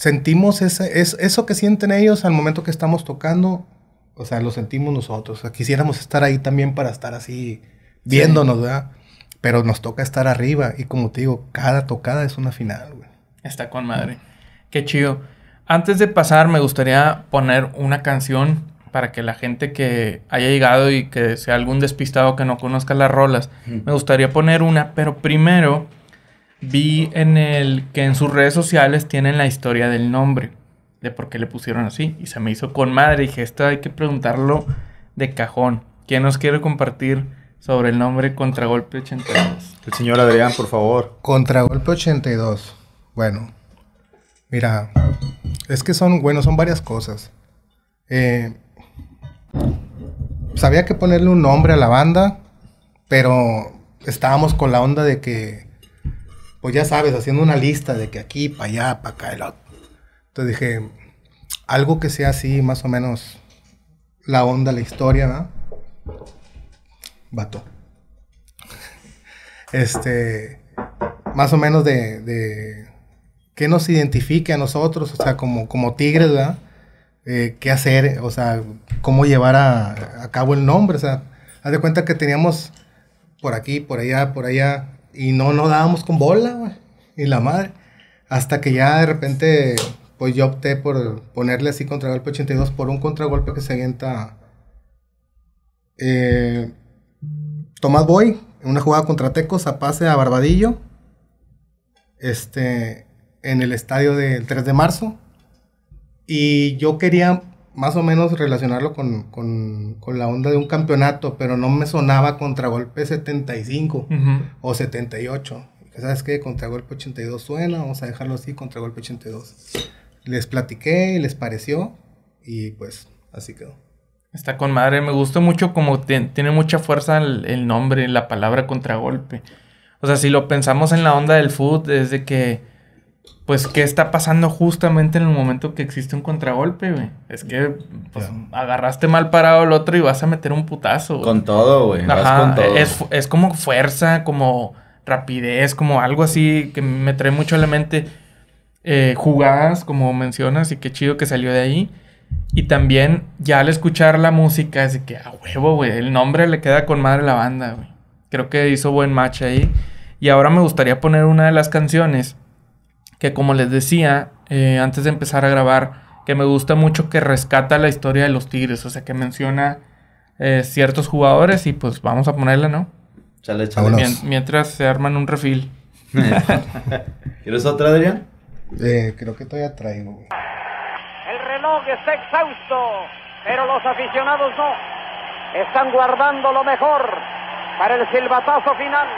sentimos ese, es, eso que sienten ellos al momento que estamos tocando, o sea, lo sentimos nosotros. quisiéramos estar ahí también para estar así viéndonos, ¿verdad? Pero nos toca estar arriba y como te digo, cada tocada es una final, güey. Está con madre. Qué chido. Antes de pasar, me gustaría poner una canción para que la gente que haya llegado y que sea algún despistado que no conozca las rolas, me gustaría poner una, pero primero vi en el que en sus redes sociales tienen la historia del nombre, de por qué le pusieron así. Y se me hizo con madre. Y dije, esto hay que preguntarlo de cajón. ¿Quién nos quiere compartir sobre el nombre Contragolpe 82? El señor Adrián, por favor. Contragolpe 82. Bueno, mira, es que son, bueno, son varias cosas. Eh, sabía que ponerle un nombre a la banda, pero estábamos con la onda de que pues ya sabes, haciendo una lista de que aquí, para allá, para acá, el otro. Entonces dije, algo que sea así, más o menos la onda, la historia, ¿verdad? Vato. este, más o menos de, de que nos identifique a nosotros, o sea, como, como tigres, ¿verdad? Eh, qué hacer, o sea, cómo llevar a, a, cabo el nombre, o sea, haz de cuenta que teníamos por aquí, por allá, por allá, y no, no dábamos con bola, güey. Y la madre. Hasta que ya de repente, pues yo opté por ponerle así contragolpe 82 por un contragolpe que se avienta eh, Tomás Boy, en una jugada contra Tecos a pase a Barbadillo. Este, en el estadio del 3 de marzo. Y yo quería más o menos relacionarlo con, la onda de un campeonato, pero no me sonaba contragolpe 75 o 78. ¿Sabes qué? Contragolpe 82 suena, vamos a dejarlo así, contragolpe 82. Les platiqué, les pareció y pues así quedó. Está con madre, me gusta mucho como tiene mucha fuerza el, el, nombre, la palabra contragolpe. O sea, si lo pensamos en la onda del foot, desde que pues, ¿qué está pasando justamente en el momento que existe un contragolpe, güey? Es que pues, agarraste mal parado al otro y vas a meter un putazo. Con todo, güey. Ajá. Es, es, como fuerza, como rapidez, como algo así que me trae mucho a la mente. Eh, jugadas, como mencionas, y qué chido que salió de ahí. Y también, ya al escuchar la música, es que a huevo, güey. El nombre le queda con madre la banda, güey. Creo que hizo buen match ahí. Y ahora me gustaría poner una de las canciones que como les decía eh, antes de empezar a grabar, que me gusta mucho que rescata la historia de los Tigres, o sea, que menciona eh, ciertos jugadores y pues vamos a ponerla, ¿no? mientras se arman un refil. ¿Quieres otra, Adrián? Eh, creo que todavía traigo, El reloj está exhausto, pero los aficionados no. Están guardando lo mejor para el silbatazo final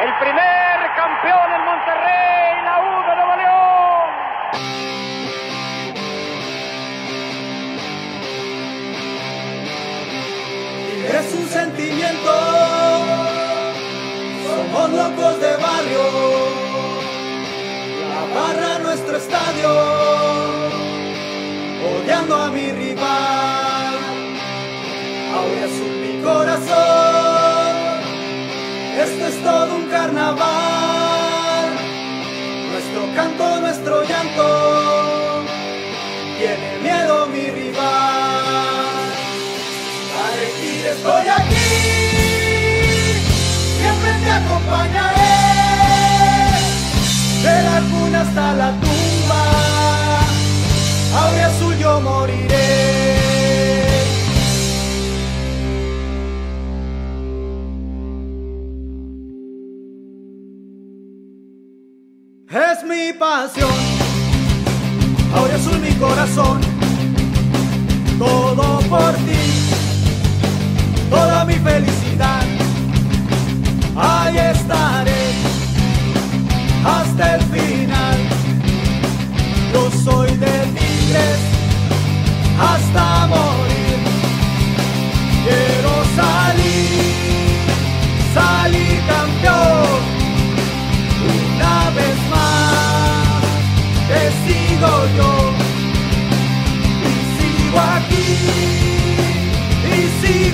el primer campeón en Monterrey, la U de Nuevo León. es un sentimiento. Somos locos de barrio, la barra nuestro estadio. Nuestro canto, nuestro llanto, tiene miedo mi rival. A estoy aquí, siempre te acompañaré, de la cuna hasta la tumba, ahora azul yo moriré. pasión, ahora sur mi corazón, todo por ti, toda mi felicidad, ahí estaré hasta el final, yo soy de Tigres hasta morir. Quiero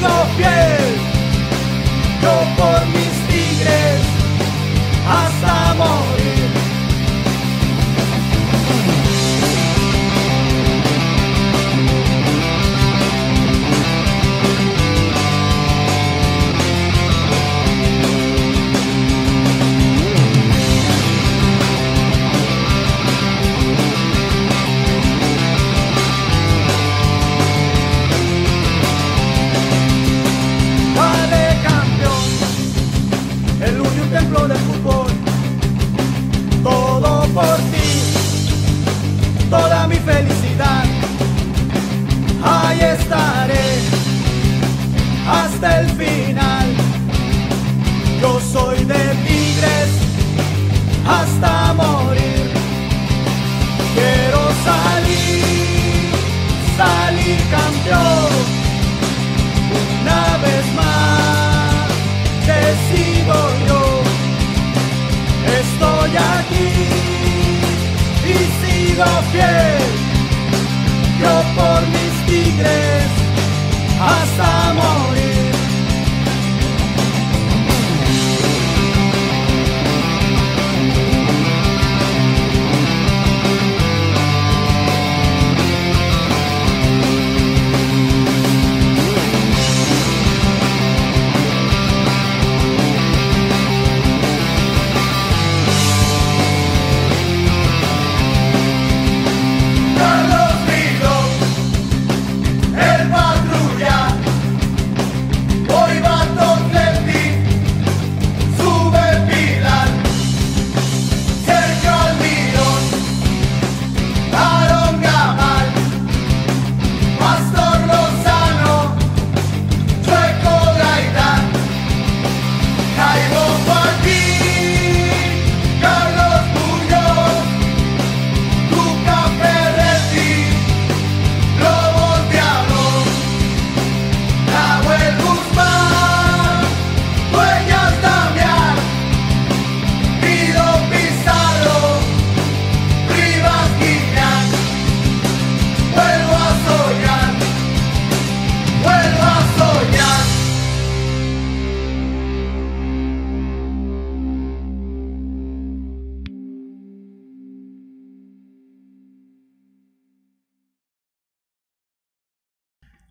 No fiel, no por mí. felicidad. Ahí estaré hasta el final. Yo soy de Tigres hasta morir. Quiero salir, salir campeón. Una vez más, Decido yo. Estoy aquí sigo yo por mis tigres hasta morir.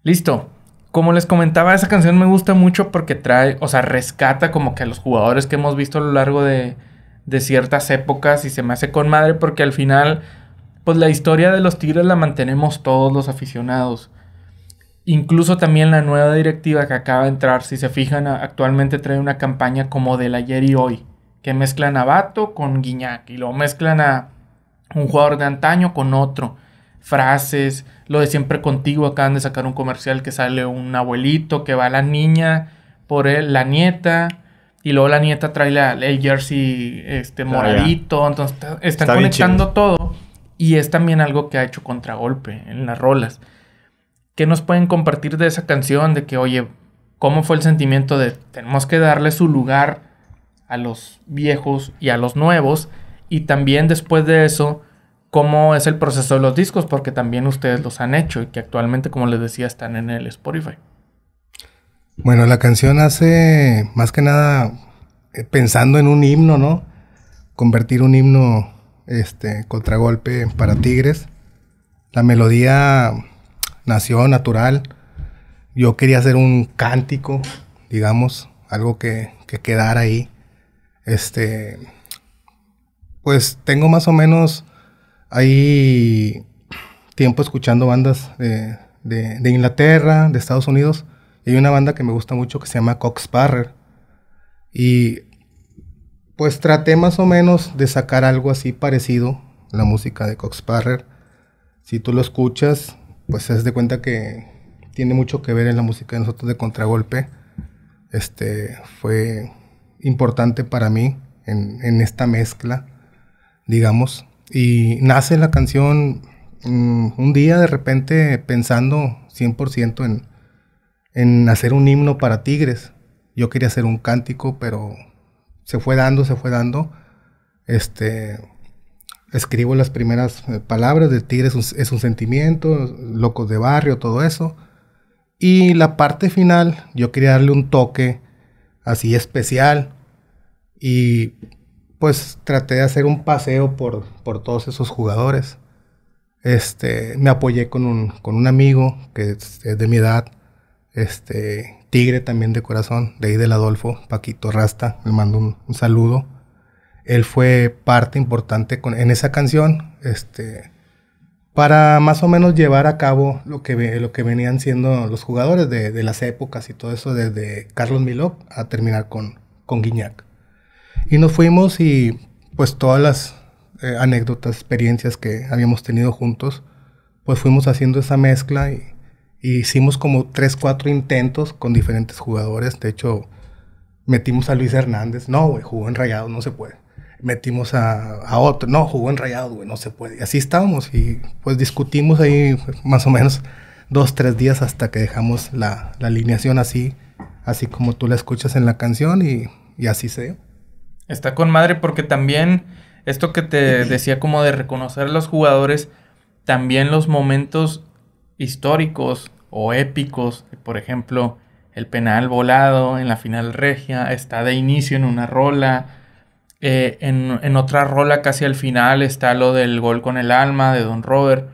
Listo. Como les comentaba, esa canción me gusta mucho porque trae, o sea, rescata como que a los jugadores que hemos visto a lo largo de, ciertas épocas y se me hace con madre porque al final, pues la historia de los Tigres la mantenemos todos los aficionados. Incluso también la nueva directiva que acaba de entrar, si se fijan, actualmente trae una campaña como del ayer y hoy, que mezclan a Bato con Guiñac y lo mezclan a un jugador de antaño con otro. Frases, lo de siempre contigo, acaban de sacar un comercial que sale un abuelito, que va la niña por él, la nieta, y luego la nieta trae la, el jersey este, ah, moradito, entonces está, están conectando todo, y es también algo que ha hecho contragolpe en las rolas. ¿Qué nos pueden compartir de esa canción? De que, oye, ¿cómo fue el sentimiento de tenemos que darle su lugar a los viejos y a los nuevos? Y también después de eso, cómo es el proceso de los discos, porque también ustedes los han hecho y que actualmente, como les decía, están en el Spotify. Bueno, la canción hace más que nada eh, pensando en un himno, ¿no? Convertir un himno este contragolpe para Tigres. La melodía nació natural. Yo quería hacer un cántico, digamos, algo que, que quedara ahí. Este, pues tengo más o menos hay tiempo escuchando bandas de, Inglaterra, de Estados Unidos. Y hay una banda que me gusta mucho que se llama Cox Barrer. Y pues traté más o menos de sacar algo así parecido, la música de Cox Barrer. Si tú lo escuchas, pues es de cuenta que tiene mucho que ver en la música de nosotros de contragolpe. Este fue importante para mí en, en esta mezcla, digamos. Y nace la canción mm, un día de repente pensando 100% en, en hacer un himno para tigres. Yo quería hacer un cántico, pero se fue dando, se fue dando. Este, escribo las primeras eh, palabras de Tigres es, es un, sentimiento, locos de barrio, todo eso. Y la parte final, yo quería darle un toque así especial. Y pues traté de hacer un paseo por, por todos esos jugadores. Este, me apoyé con un, amigo que es, de mi edad, este, tigre también de corazón, de ahí del Adolfo, Paquito Rasta, me mando un, saludo. Él fue parte importante en esa canción, este, para más o menos llevar a cabo lo que, lo que venían siendo los jugadores de, las épocas y todo eso, desde Carlos Miloc a terminar con, con Guiñac. Y nos fuimos y pues todas las eh, anécdotas, experiencias que habíamos tenido juntos, pues fuimos haciendo esa mezcla y, hicimos como tres, cuatro intentos con diferentes jugadores. De hecho, metimos a Luis Hernández. No, güey, jugó en rayado no se puede. Metimos a, a otro. No, jugó en rayado güey, no se puede. Y así estábamos y pues discutimos ahí más o menos dos, tres días hasta que dejamos la, la alineación así, así como tú la escuchas en la canción y, y así se dio. Está con madre porque también esto que te decía como de reconocer a los jugadores, también los momentos históricos o épicos, por ejemplo, el penal volado en la final regia, está de inicio en una rola, eh, en, otra rola casi al final está lo del gol con el alma de Don Robert.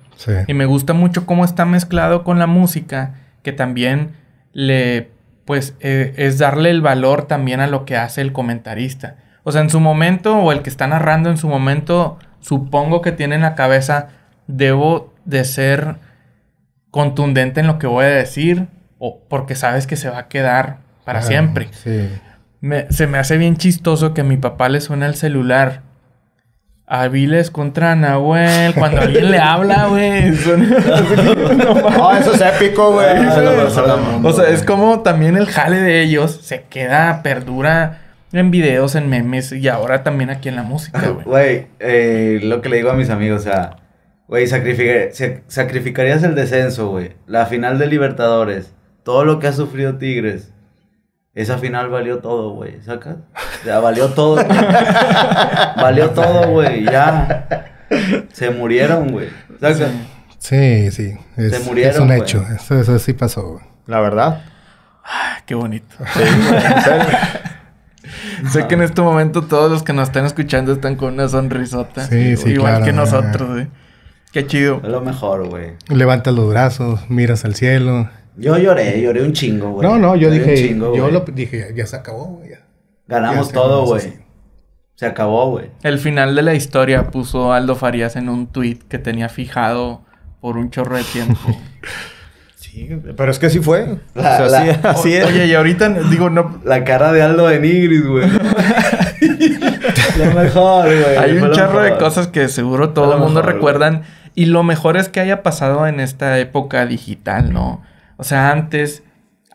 Y me gusta mucho cómo está mezclado con la música, que también le, pues, eh, es darle el valor también a lo que hace el comentarista o sea, en su momento, o el que está narrando en su momento, supongo que tiene en la cabeza, debo de ser contundente en lo que voy a decir, o porque sabes que se va a quedar para siempre. se me hace bien chistoso que mi papá le suena el celular. Aviles contra Nahuel, cuando alguien le habla, güey. Ah, eso es épico, güey. Ah, o sea, es como también el jale de ellos se queda, perdura en videos, en memes y ahora también aquí en la música, güey. Güey, eh, lo que le digo a mis amigos, o sea, güey, sacrificarías el descenso, güey. La final de Libertadores, todo lo que ha sufrido Tigres. Esa final valió todo, güey, ¿sacas? O valió todo. valió todo, güey, ya. Se murieron, güey. ¿Sacas? Sí, sí. Se murieron, es un hecho. Eso, sí pasó, güey. La verdad. Ah, qué bonito. Sí, sé que en este momento todos los que nos están escuchando están con una sonrisota. Sí, sí, Igual que nosotros, güey. ¿eh? Qué chido. Es lo mejor, güey. Levantas los brazos, miras al cielo. Yo lloré, lloré un chingo, güey. No, no, yo dije, yo dije, ya se acabó, güey. Ganamos todo, güey. Se acabó, güey. El final de la historia puso Aldo Farías en un tweet que tenía fijado por un chorro de tiempo. pero es que sí fue. así Oye, y ahorita, digo, no. La cara de Aldo de Nigris, güey. lo mejor, güey. Hay un charro de cosas que seguro todo el mundo recuerdan. Y lo mejor es que haya pasado en esta época digital, ¿no? O sea, antes,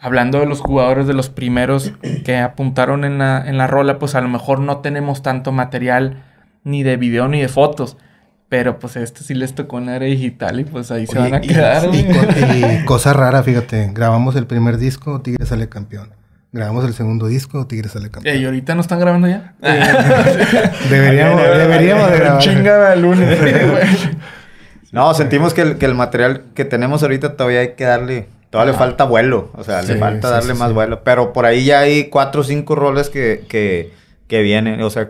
hablando de los jugadores de los primeros que apuntaron en la, en la rola, pues a lo mejor no tenemos tanto material ni de video ni de fotos. Pero pues a este sí les tocó en área digital y pues ahí se van a quedar. Y, cosa rara, fíjate, grabamos el primer disco, Tigre sale campeón. Grabamos el segundo disco, Tigre sale campeón. Eh, ¿Y ahorita no están grabando ya? deberíamos, deberíamos de grabar. Chingada el lunes. no, sentimos que el, material que tenemos ahorita todavía hay que darle, todavía le ah. falta vuelo. O sea, le falta darle más vuelo. Pero por ahí ya hay cuatro o cinco roles que, que, que vienen. O sea,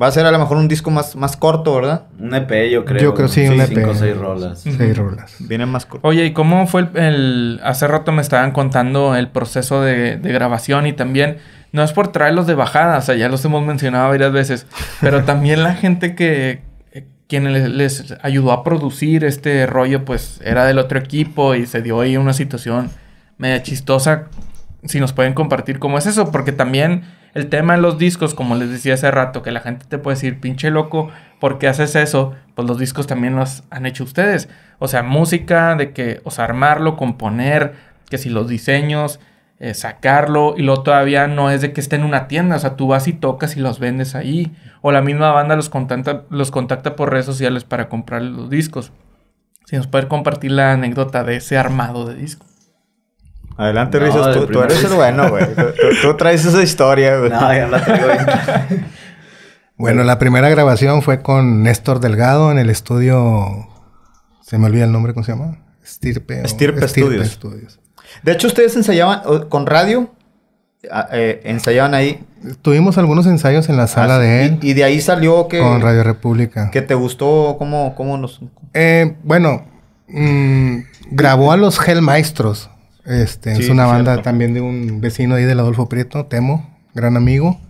Va a ser a lo mejor un disco más, más corto, ¿verdad? Un EP, yo creo. Yo creo, sí, sí un EP. Cinco o seis rolas. Seis rolas. Vienen más corto. Oye, ¿y cómo fue el, Hace rato me estaban contando el proceso de, de grabación y también... No es por traerlos de bajada, o sea, ya los hemos mencionado varias veces. Pero también la gente que, eh, quien les, les, ayudó a producir este rollo, pues era del otro equipo y se dio ahí una situación media chistosa. Si nos pueden compartir cómo es eso, porque también el tema de los discos, como les decía hace rato, que la gente te puede decir, pinche loco, ¿por qué haces eso? Pues los discos también los han hecho ustedes. O sea, música, de que, o sea, armarlo, componer, que si los diseños, eh, sacarlo, y luego todavía no es de que esté en una tienda, o sea, tú vas y tocas y los vendes ahí. O la misma banda los contacta, los contacta por redes sociales para comprar los discos. Si nos puede compartir la anécdota de ese armado de discos. Adelante, Rizos, tú, eres el bueno, güey. Tú, traes esa historia, güey. No, la bueno, la primera grabación fue con Néstor Delgado en el estudio. Se me olvida el nombre, ¿cómo se llama? Estirpe. Estirpe, Studios. De hecho, ustedes ensayaban con radio. Eh, ensayaban ahí. Tuvimos algunos ensayos en la ah, sala de él. Y, de ahí salió que. Con Radio República. ¿Que te gustó? ¿Cómo, cómo nos.? Eh, bueno, mm, grabó a los maestros... Este, es una banda también de un vecino ahí del Adolfo Prieto, Temo, gran amigo.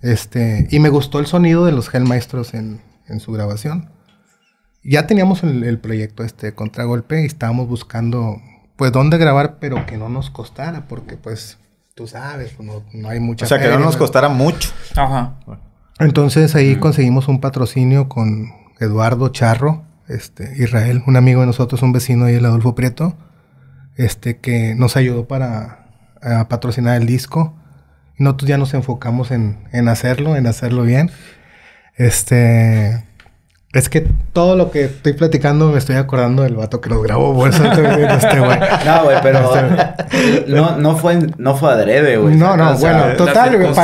Este, y me gustó el sonido de los Hellmaestros en, en su grabación. Ya teníamos el, proyecto este contragolpe y estábamos buscando pues dónde grabar, pero que no nos costara, porque pues tú sabes, pues, no, hay mucha... O sea, que no nos costara mucho. Ajá. Entonces ahí mm. conseguimos un patrocinio con Eduardo Charro, este, Israel, un amigo de nosotros, un vecino ahí, el Adolfo Prieto este, que nos ayudó para eh, patrocinar el disco. Nosotros ya nos enfocamos en, hacerlo, en hacerlo bien. Este. Es que todo lo que estoy platicando me estoy acordando del vato que nos grabó, este No, güey, pero este no, fue, no fue adrede, güey. No, no, bueno, total, güey,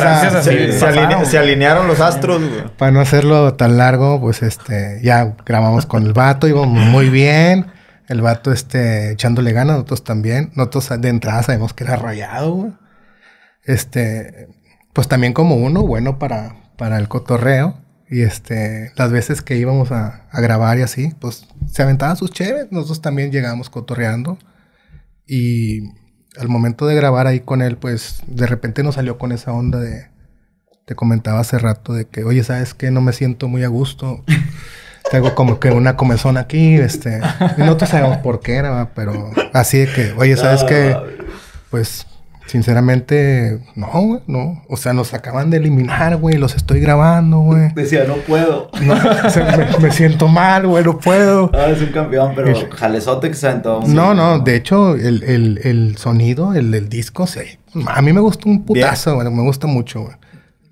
Se, alinearon los astros, Para no hacerlo tan largo, pues, este, ya grabamos con el vato, íbamos muy bien. El vato, este, echándole ganas, nosotros también. Nosotros de entrada sabemos que era rayado, Este, pues también como uno, bueno, para, para el cotorreo. Y este, las veces que íbamos a, grabar y así, pues se aventaban sus chéves. Nosotros también llegábamos cotorreando. Y al momento de grabar ahí con él, pues de repente nos salió con esa onda de. Te comentaba hace rato de que, oye, ¿sabes qué? No me siento muy a gusto. tengo como que una comezón aquí, este, no no sabemos por qué era, pero así de que, oye, ¿sabes qué? Ah, pues, sinceramente, no, güey, no. O sea, nos acaban de eliminar, güey, los estoy grabando, güey. Decía, no puedo. me, siento mal, güey, no puedo. Ah, es un campeón, pero jalezote que se No, no, no, de hecho, el, el, sonido, el, disco, sí. A mí me gustó un putazo, güey, me gusta mucho, güey.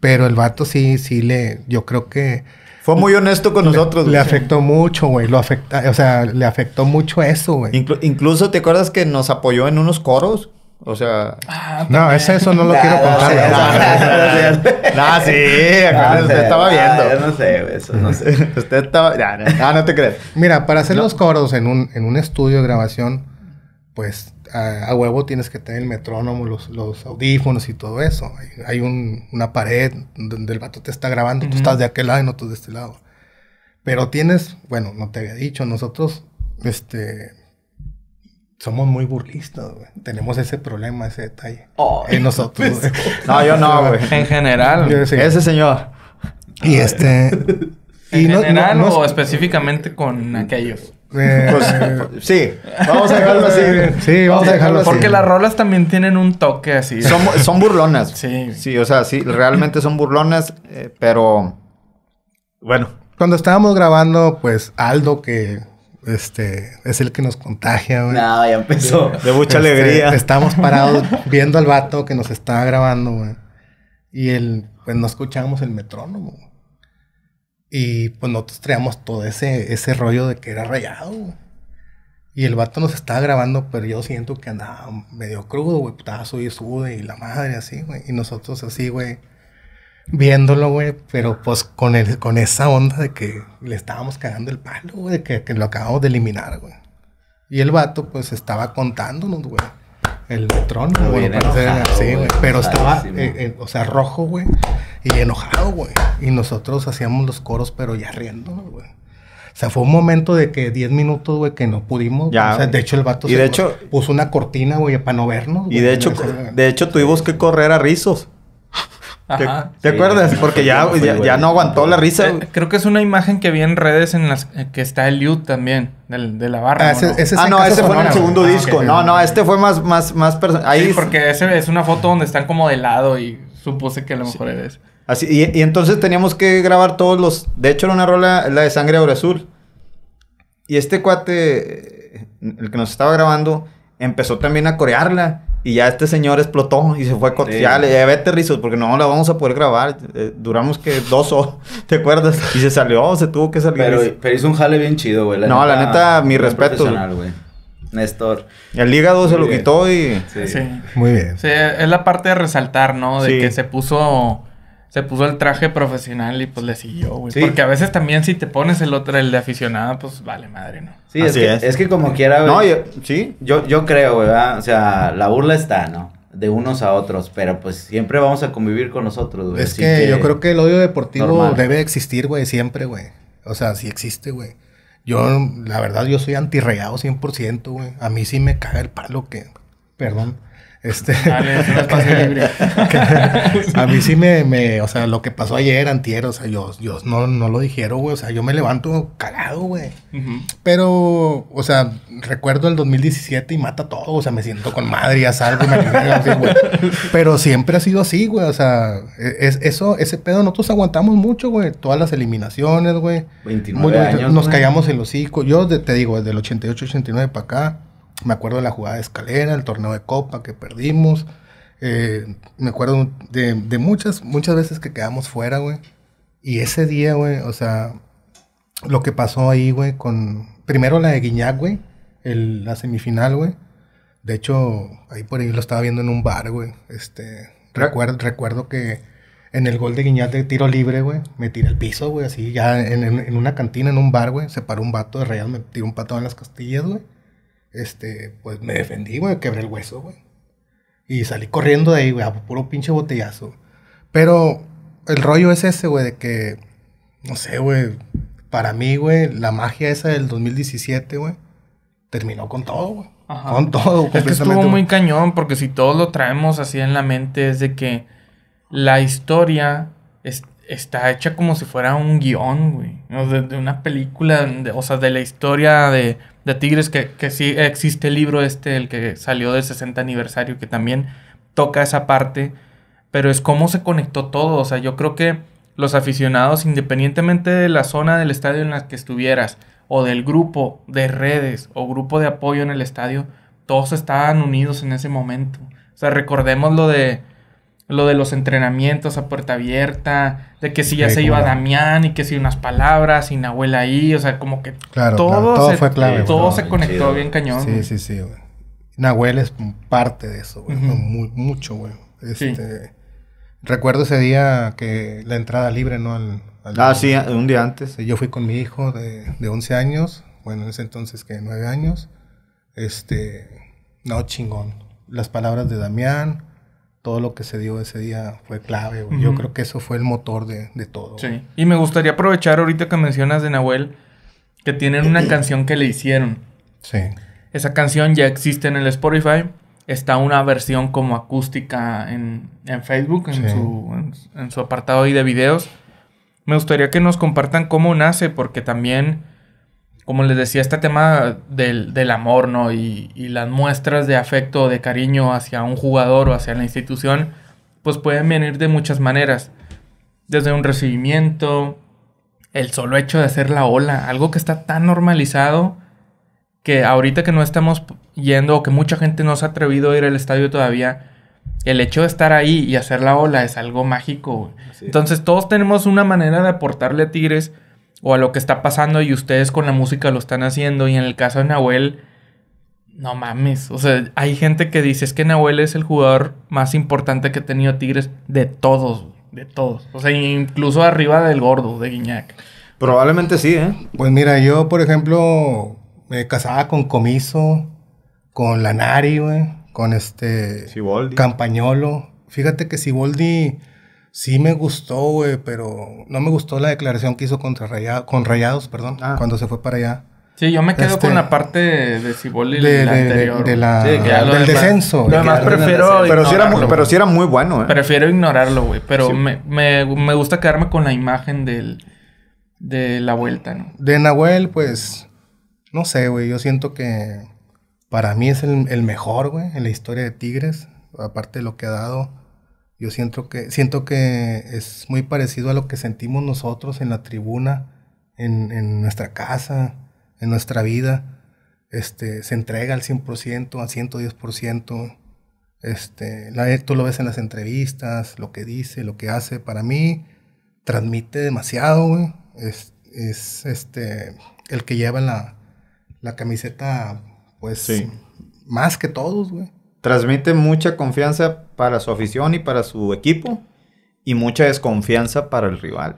Pero el vato sí, sí le, yo creo que fue muy honesto con nosotros. Le, afectó mucho, güey. Lo o sea, le afectó mucho eso, güey. incluso, ¿te acuerdas que nos apoyó en unos coros? O sea... Ah, no, es eso no lo quiero contar. No, sí. usted estaba viendo. yo no sé, eso no sé. usted estaba... Ah, no, te crees. Mira, para hacer los coros en un, en un estudio de grabación, pues a, huevo tienes que tener el metrónomo, los, audífonos y todo eso. Hay, una pared donde el vato te está grabando, tú estás de aquel lado y no tú de este lado. Pero tienes, bueno, no te había dicho, nosotros, este, somos muy burlistas, Tenemos ese problema, ese detalle. Oh. en nosotros. no, yo no, güey. En general. Ese señor. Y este. ¿En y general o específicamente con aquellos? Pues, eh, sí, vamos a dejarlo así. Sí, vamos a dejarlo así. Porque las rolas también tienen un toque así. Son, burlonas. Sí. Sí, o sea, sí, realmente son burlonas, eh, pero bueno. Cuando estábamos grabando, pues Aldo, que este es el que nos contagia. Güey. No, ah, ya empezó. De mucha este, alegría. Estamos parados viendo al vato que nos estaba grabando, güey. Y él, pues no escuchábamos el metrónomo. Y pues nosotros traíamos todo ese, ese rollo de que era rayado. Y el vato nos estaba grabando, pero yo siento que andaba medio crudo, güey. Estaba su y sude y la madre así, güey. Y nosotros así, güey, viéndolo, güey. Pero pues con, el, con esa onda de que le estábamos cagando el palo, güey. De que, que lo acabamos de eliminar, güey. Y el vato pues estaba contándonos, güey el trono, güey. Pero estaba, eh, eh, o sea, rojo, güey. Y enojado, güey. Y nosotros hacíamos los coros, pero ya riendo, güey. O sea, fue un momento de que 10 minutos, güey, que no pudimos. de hecho, el vato puso una cortina, güey, para no vernos. y de hecho, de hecho, tuvimos que correr a rizos. ¿Te, acuerdas? Porque ya, ya, no aguantó la risa. Eh, creo que es una imagen que vi en redes en las eh, que está el Liu también, de la barra. Ah, no? Ah, ese fue en el segundo ah, disco. no, no, este fue más, más, más personal. Sí, porque ese es una foto donde están como de lado y supuse que a lo mejor eres. Así, y, entonces teníamos que grabar todos los. De hecho, era una rola, la de Sangre Oro Azul. Y este cuate, el que nos estaba grabando, empezó también a corearla. Y ya este señor explotó y se fue Ya, vete este rizos, porque no la vamos a poder grabar. Eh, duramos que dos o ¿te acuerdas? Y se salió, se tuvo que salir. Pero, hizo un jale bien chido, güey. no, la neta, mi respeto. Néstor. El hígado se lo quitó y... Sí. Muy bien. Sí, es la parte de resaltar, ¿no? De que se puso se puso el traje profesional y pues le siguió, güey. Sí. Porque a veces también si te pones el otro, el de aficionado, pues vale madre, ¿no? Sí, es, que, como quiera, No, yo, sí. Yo, creo, güey, o sea, la burla está, ¿no? De unos a otros, pero pues siempre vamos a convivir con nosotros, güey. Es que, yo creo que el odio deportivo debe existir, güey, siempre, güey. O sea, sí existe, güey. Yo, la verdad, yo soy antirregado 100%, güey. A mí sí me caga el palo que... Perdón. Este, a mí sí me, o sea, lo que pasó ayer, antier, o sea, yo, yo no, no lo dijeron, güey, o sea, yo me levanto calado, güey. Pero, o sea, recuerdo el 2017 y mata todo, o sea, me siento con madre, y me Pero siempre ha sido así, güey, o sea, e, es, eso, ese pedo nosotros aguantamos mucho, güey, todas las eliminaciones, güey. 29 años, Nos caíamos en los hocico. Yo te digo, desde el 88, 89 para acá me acuerdo de la jugada de escalera, el torneo de copa que perdimos. Eh, me acuerdo de, muchas, muchas veces que quedamos fuera, güey. Y ese día, güey, o sea, lo que pasó ahí, güey, con... Primero la de Guiñac, güey, la semifinal, güey. De hecho, ahí por ahí lo estaba viendo en un bar, güey. Este, recuerdo, recuerdo que en el gol de Guiñac de tiro libre, güey, me tiré al piso, güey, así, ya en, una cantina, en un bar, güey, se paró un vato de Real, me tiró un pato en las castillas, güey este, pues me defendí, güey, quebré el hueso, güey. Y salí corriendo de ahí, güey, a puro pinche botellazo. Pero el rollo es ese, güey, de que, no sé, güey, para mí, güey, la magia esa del 2017, güey, terminó con todo, güey. Con todo, Es que estuvo muy cañón, porque si todos lo traemos así en la mente, es de que la historia está hecha como si fuera un guión, güey. de, de una película, o sea, de la historia de de Tigres, que, que, sí existe el libro este, el que salió del 60 aniversario, que también toca esa parte, pero es cómo se conectó todo. O sea, yo creo que los aficionados, independientemente de la zona del estadio en la que estuvieras, o del grupo de redes o grupo de apoyo en el estadio, todos estaban unidos en ese momento. O sea, recordemos lo de lo de los entrenamientos a puerta abierta, de que si ya se iba Damián y que si unas palabras y Nahuel ahí, o sea, como que claro, todo, se, fue clave, todo se conectó bien cañón. Sí, sí, sí, güey. Nahuel es parte de eso, güey. mucho, güey. Este, Recuerdo ese día que la entrada libre, ¿no? Al, ah, sí, un día antes. Yo fui con mi hijo de, de 11 años, bueno, en ese entonces que 9 años. Este, no, chingón. Las palabras de Damián, todo lo que se dio ese día fue clave. Yo creo que eso fue el motor de, todo. Sí. Y me gustaría aprovechar ahorita que mencionas de Nahuel, que tienen una canción que le hicieron. Sí. Esa canción ya existe en el Spotify. Está una versión como acústica en, Facebook, en, su, en su apartado ahí de videos. Me gustaría que nos compartan cómo nace, porque también como les decía, este tema del, amor, ¿no? Y, y, las muestras de afecto, o de cariño hacia un jugador o hacia la institución, pues pueden venir de muchas maneras. Desde un recibimiento, el solo hecho de hacer la ola, algo que está tan normalizado que ahorita que no estamos yendo o que mucha gente no se ha atrevido a ir al estadio todavía, el hecho de estar ahí y hacer la ola es algo mágico. Entonces todos tenemos una manera de aportarle a Tigres o a lo que está pasando y ustedes con la música lo están haciendo. Y en el caso de Nahuel, no mames. O sea, hay gente que dice es que Nahuel es el jugador más importante que ha tenido Tigres de todos, de todos. O sea, incluso arriba del gordo de Guiñac. Probablemente sí, ¿eh? Pues mira, yo, por ejemplo, me casaba con Comiso, con Lanari, güey, con este... Siboldi. Campañolo. Fíjate que Siboldi Sí me gustó, güey, pero no me gustó la declaración que hizo contra con Rayados, perdón, ah. cuando se fue para allá. Sí, yo me quedo con este, la parte de Ciboli del descenso. pero sí, era muy, pero sí era muy bueno, ¿eh? Prefiero ignorarlo, güey. Pero me, me, gusta quedarme con la imagen del, de la vuelta, ¿no? De Nahuel, pues... No sé, güey. Yo siento que para mí es el, el mejor, güey, en la historia de Tigres. Aparte de lo que ha dado yo siento que, siento que es muy parecido a lo que sentimos nosotros en la tribuna, en, nuestra casa, en nuestra vida. Este, se entrega al 100%, al 110%. Este, tú lo ves en las entrevistas, lo que dice, lo que hace. Para mí, transmite demasiado, güey. Es, este, el que lleva la, camiseta, pues, más que todos, güey transmite mucha confianza para su afición y para su equipo y mucha desconfianza para el rival.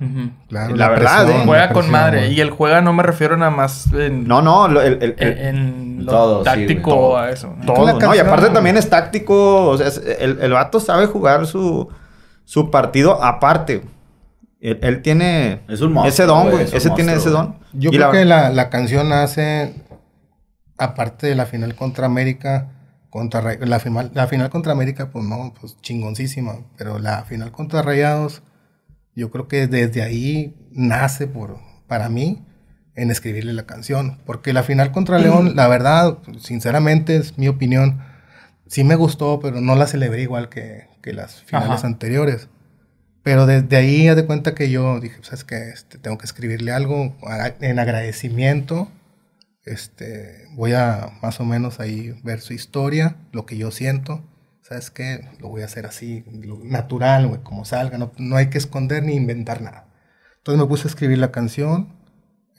claro, la, verdad, ¿eh? juega con madre. Y el juega no me refiero nada más en, no, no, el, el, en lo táctico a eso. ¿no? y aparte también es táctico, o sea, el, vato sabe jugar su, su partido aparte. Él, tiene ese don, güey. ese tiene ese don. Yo creo la, que la, canción hace, aparte de la final contra América, contra, la, final, la final contra América, pues no, pues chingoncísima. Pero la final contra Rayados, yo creo que desde ahí nace por, para mí en escribirle la canción. Porque la final contra León, la verdad, sinceramente es mi opinión, sí me gustó, pero no la celebré igual que, que las finales anteriores. Pero desde ahí, haz de cuenta que yo dije, pues, sabes que este, tengo que escribirle algo en agradecimiento este, voy a más o menos ahí ver su historia, lo que yo siento. ¿Sabes qué? Lo voy a hacer así, natural, como salga. No, hay que esconder ni inventar nada. Entonces me puse a escribir la canción.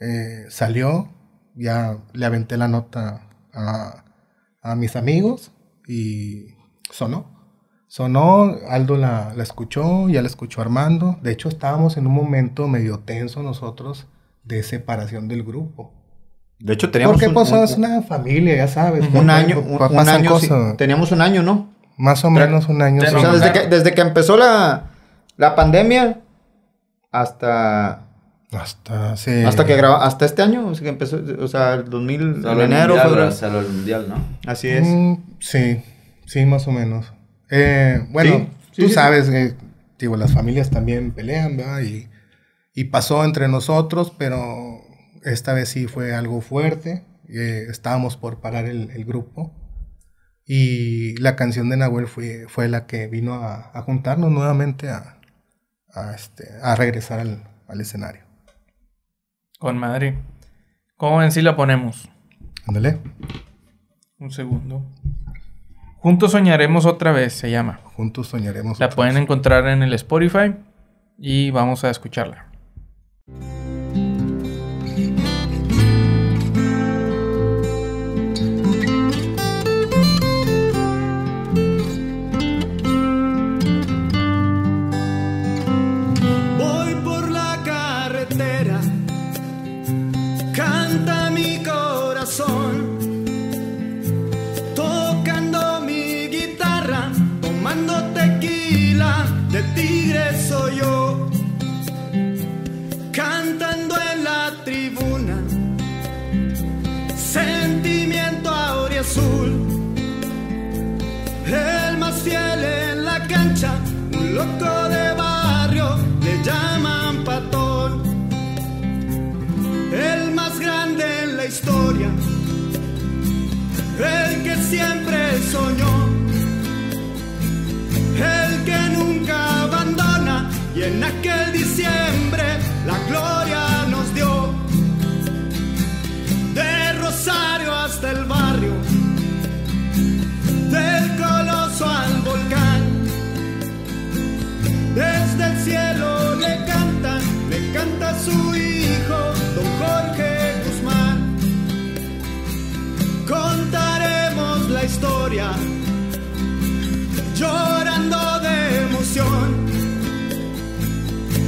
Eh, salió. Ya le aventé la nota a, mis amigos y sonó. Sonó, Aldo la, la, escuchó, ya la escuchó Armando. De hecho, estábamos en un momento medio tenso nosotros de separación del grupo. De hecho, teníamos. ¿Por qué pues, una familia, ya sabes. Un, pues, año, pues, un, año. teníamos un año, ¿no? Más o menos un año. O sea, desde que, desde que empezó la, pandemia hasta. Hasta, sí. Hasta que graba, hasta este año, o sea, el 2000, Salón enero. el mundial, ¿no? Así es. Mm, sí, sí, más o menos. Eh, bueno, tú sabes que, digo, las familias también pelean, ¿verdad? Y, y pasó entre nosotros, pero esta vez sí fue algo fuerte. Eh, estábamos por parar el, grupo. Y la canción de Nahuel fue, fue la que vino a, juntarnos nuevamente a, este, regresar al, escenario. Con Madrid ¿Cómo en sí la ponemos? Ándale. Un segundo. Juntos soñaremos otra vez, se llama. Juntos soñaremos. La pueden encontrar en el Spotify y vamos a escucharla. siempre soñó. historia, llorando de emoción,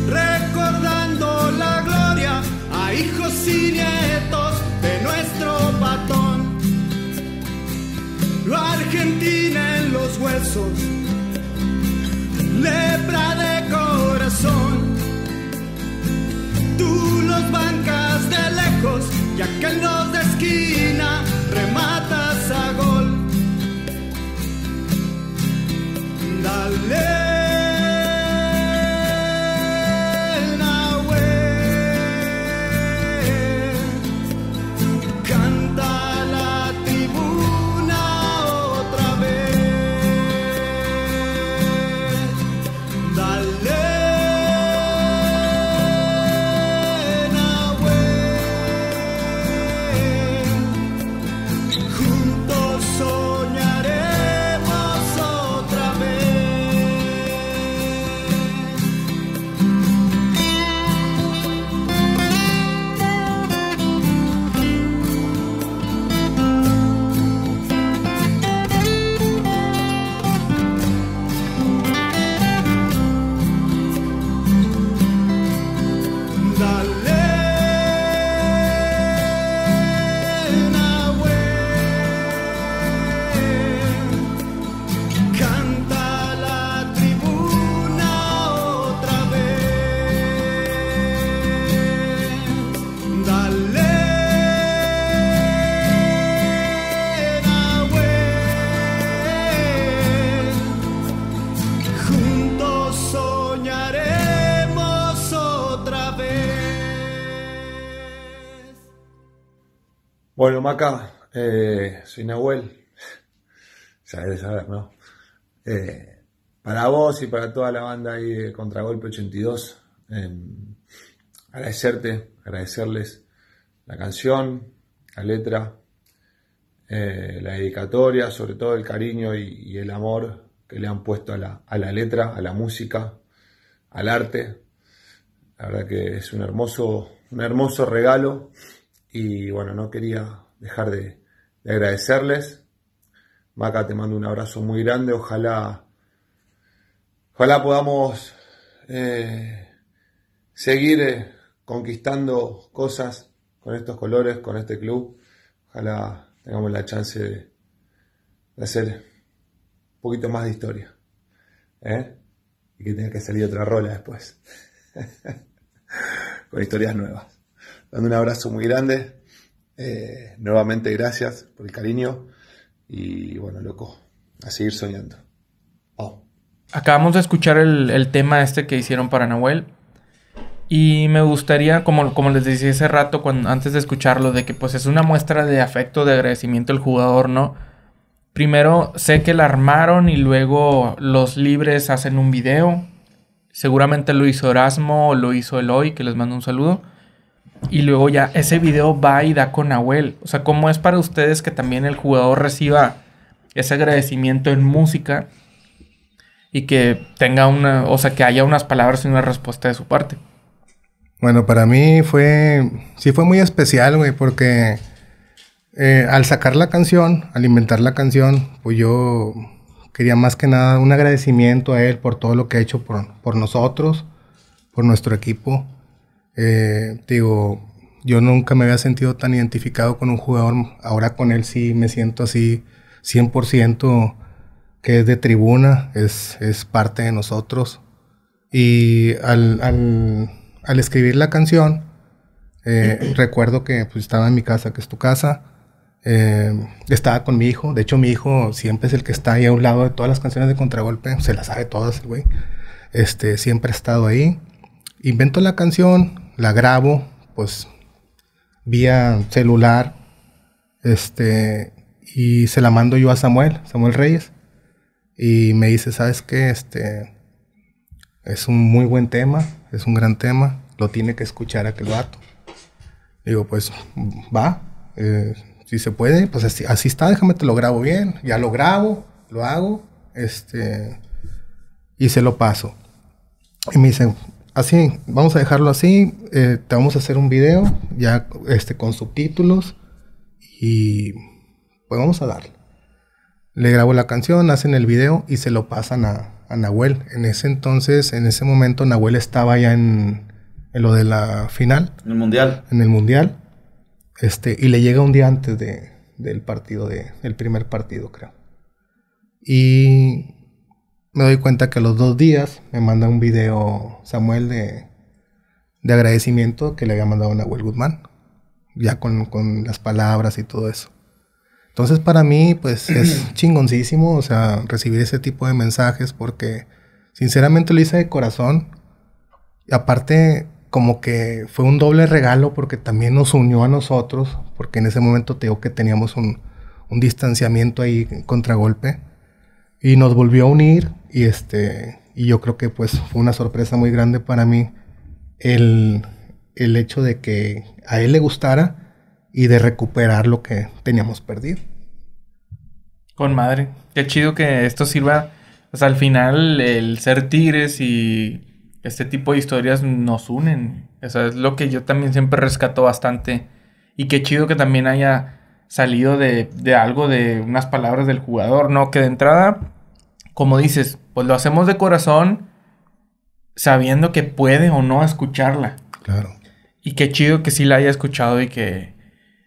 recordando la gloria a hijos y nietos de nuestro patón. Lo argentina en los huesos, lepra de corazón. Tú los bancas de lejos y aquel nos de esquina remata Bueno, Maca, eh, soy Nahuel. Sabes, saber, ¿no? Eh, para vos y para toda la banda de Contragolpe 82, em, agradecerte, agradecerles la canción, la letra, eh, la dedicatoria, sobre todo el cariño y, el amor que le han puesto a la, a la letra, a la música, al arte. La verdad que es un hermoso, un hermoso regalo y bueno, no quería dejar de, agradecerles. Maca, te mando un abrazo muy grande. Ojalá, ojalá podamos eh, seguir eh, conquistando cosas con estos colores, con este club. Ojalá tengamos la chance de, hacer un poquito más de historia. ¿eh? Y que tenga que salir otra rola después. con historias nuevas. mando un abrazo muy grande. Eh, nuevamente gracias por el cariño y bueno, loco, a seguir soñando. Acabamos de escuchar el, tema este que hicieron para Nahuel y me gustaría, como, como les decía hace rato antes de escucharlo, de que pues es una muestra de afecto, de agradecimiento al jugador, ¿no? Primero sé que la armaron y luego los libres hacen un video. Seguramente lo hizo Erasmo o lo hizo Eloy, que les mando un saludo y luego ya ese video va y da con Nahuel. O sea, ¿cómo es para ustedes que también el jugador reciba ese agradecimiento en música y que tenga una, o sea, que haya unas palabras y una respuesta de su parte? Bueno, para mí fue, sí fue muy especial, güey, porque eh, al sacar la canción, al inventar la canción, pues yo quería más que nada un agradecimiento a él por todo lo que ha hecho por, por nosotros, por nuestro equipo. Eh, digo, yo nunca me había sentido tan identificado con un jugador. Ahora con él sí me siento así 100% que es de tribuna, es, es parte de nosotros. Y al, al, escribir la canción, eh, recuerdo que pues, estaba en mi casa, que es tu casa. Eh, estaba con mi hijo. De hecho, mi hijo siempre es el que está ahí a un lado de todas las canciones de contragolpe. Se las sabe todas, güey. Este, siempre ha estado ahí. Invento la canción, la grabo, pues vía celular, este, y se la mando yo a Samuel, Samuel Reyes, y me dice, ¿sabes qué? Este, es un muy buen tema, es un gran tema, lo tiene que escuchar aquel vato. Digo, pues va, eh, si se puede, pues así, está, déjame te lo grabo bien, ya lo grabo, lo hago, este, y se lo paso. Y me dice así, vamos a dejarlo así, eh, te vamos a hacer un video ya este, con subtítulos y pues vamos a darle. Le grabo la canción, hacen el video y se lo pasan a, Nahuel. En ese entonces, en ese momento, Nahuel estaba ya en, lo de la final. En el Mundial. En el Mundial. Este, y le llega un día antes de, del partido, de, del primer partido, creo. Y me doy cuenta que los dos días me manda un video Samuel de, agradecimiento que le había mandado Nahuel Guzmán, ya con, las palabras y todo eso. Entonces para mí pues es chingoncísimo, o sea, recibir ese tipo de mensajes porque sinceramente lo hice de corazón. Y aparte como que fue un doble regalo porque también nos unió a nosotros, porque en ese momento te que teníamos un, un distanciamiento ahí contragolpe. Y nos volvió a unir y este, y yo creo que pues fue una sorpresa muy grande para mí el, el hecho de que a él le gustara y de recuperar lo que teníamos perdido. Con madre. Qué chido que esto sirva. O sea, al final el ser tigres y este tipo de historias nos unen. Eso es lo que yo también siempre rescato bastante. Y qué chido que también haya salido de, de algo, de unas palabras del jugador, ¿no? Que de entrada como dices, pues lo hacemos de corazón sabiendo que puede o no escucharla. Claro. Y qué chido que sí la haya escuchado y que,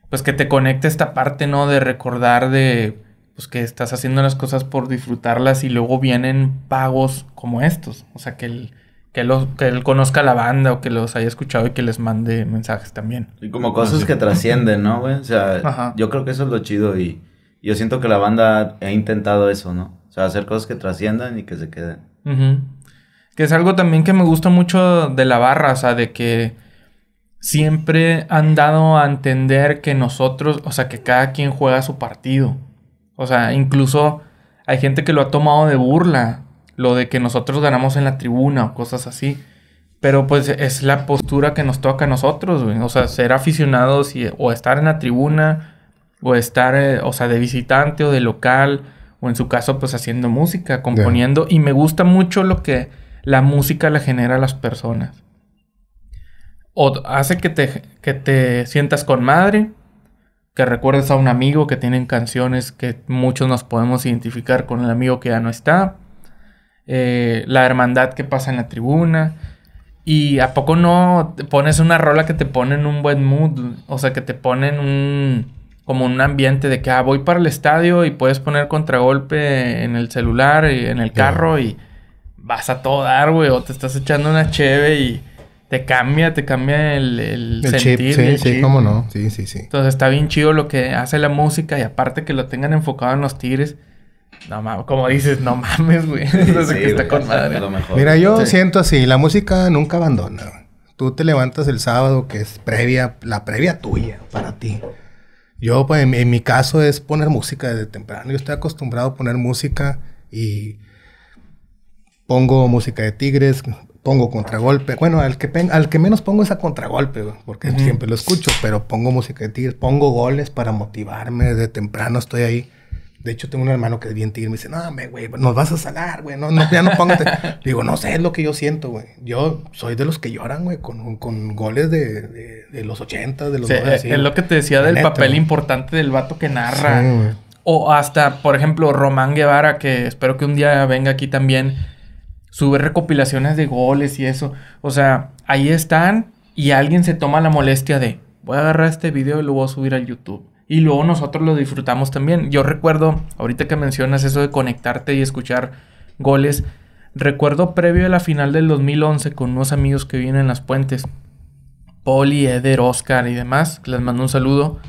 pues que te conecte esta parte, ¿no? De recordar de, pues que estás haciendo las cosas por disfrutarlas y luego vienen pagos como estos. O sea, que el... Que, que, él conozca la banda o que los haya escuchado y que les mande mensajes también. Y como cosas que trascienden, ¿no, güey? O sea, yo creo que eso es lo chido y yo siento que la banda ha intentado eso, ¿no? sea, hacer cosas que trasciendan y que se queden. Que es algo también que me gusta mucho de la barra, o sea, de que siempre han dado a entender que nosotros, o sea, que cada quien juega su partido. O sea, incluso hay gente que lo ha tomado de burla, lo de que nosotros ganamos en la tribuna o cosas así. Pero pues es la postura que nos toca a nosotros, O sea, ser aficionados o estar en la tribuna, o estar, eh, o sea, de visitante o de local, o en su caso pues haciendo música, componiendo y me gusta mucho lo que la música le genera a las personas. O hace que te, que te sientas con madre, que recuerdes a un amigo que tienen canciones que muchos nos podemos identificar con el amigo que ya no está, eh, la hermandad que pasa en la tribuna. Y a poco no pones una rola que te pone en un buen mood, o sea, que te pone en un como un ambiente de que ah, voy para el estadio y puedes poner contragolpe en el celular y en el carro y vas a todo dar, güey, o te estás echando una cheve y te cambia, te cambia el, el, el Chip, sí, sí, cómo no. Sí, sí, sí. Entonces está bien chido lo que hace la música y aparte que lo tengan enfocado en los tigres. No mames, como dices, no mames, güey. no sé está con madre. Mira, yo siento así, la música nunca abandona. Tú te levantas el sábado, que es previa, la previa tuya para ti. Yo, pues, en, mi caso es poner música desde temprano. Yo estoy acostumbrado a poner música y pongo música de Tigres, pongo contragolpe. Bueno, al que, al que menos pongo es a contragolpe, porque siempre lo escucho, pero pongo música de Tigres, pongo goles para motivarme. Desde temprano estoy ahí. De hecho, tengo un hermano que es bien tigre. Me dice, no, güey, nos vas a salar, güey. No, no, ya no pongas. Digo, no sé, es lo que yo siento, güey. Yo soy de los que lloran, güey, con, goles de, los 80, de los 90, eh, Es lo que te decía del papel importante del vato que narra. o hasta, por ejemplo, Román Guevara, que espero que un día venga aquí también. Sube recopilaciones de goles y eso. O sea, ahí están y alguien se toma la molestia de, voy a agarrar este video y lo voy a subir al YouTube y luego nosotros lo disfrutamos también. Yo recuerdo, ahorita que mencionas eso de conectarte y escuchar goles, recuerdo previo a la final del 2011 con unos amigos que vienen en las puentes, Poli, Eder, Oscar y demás, les mando un saludo.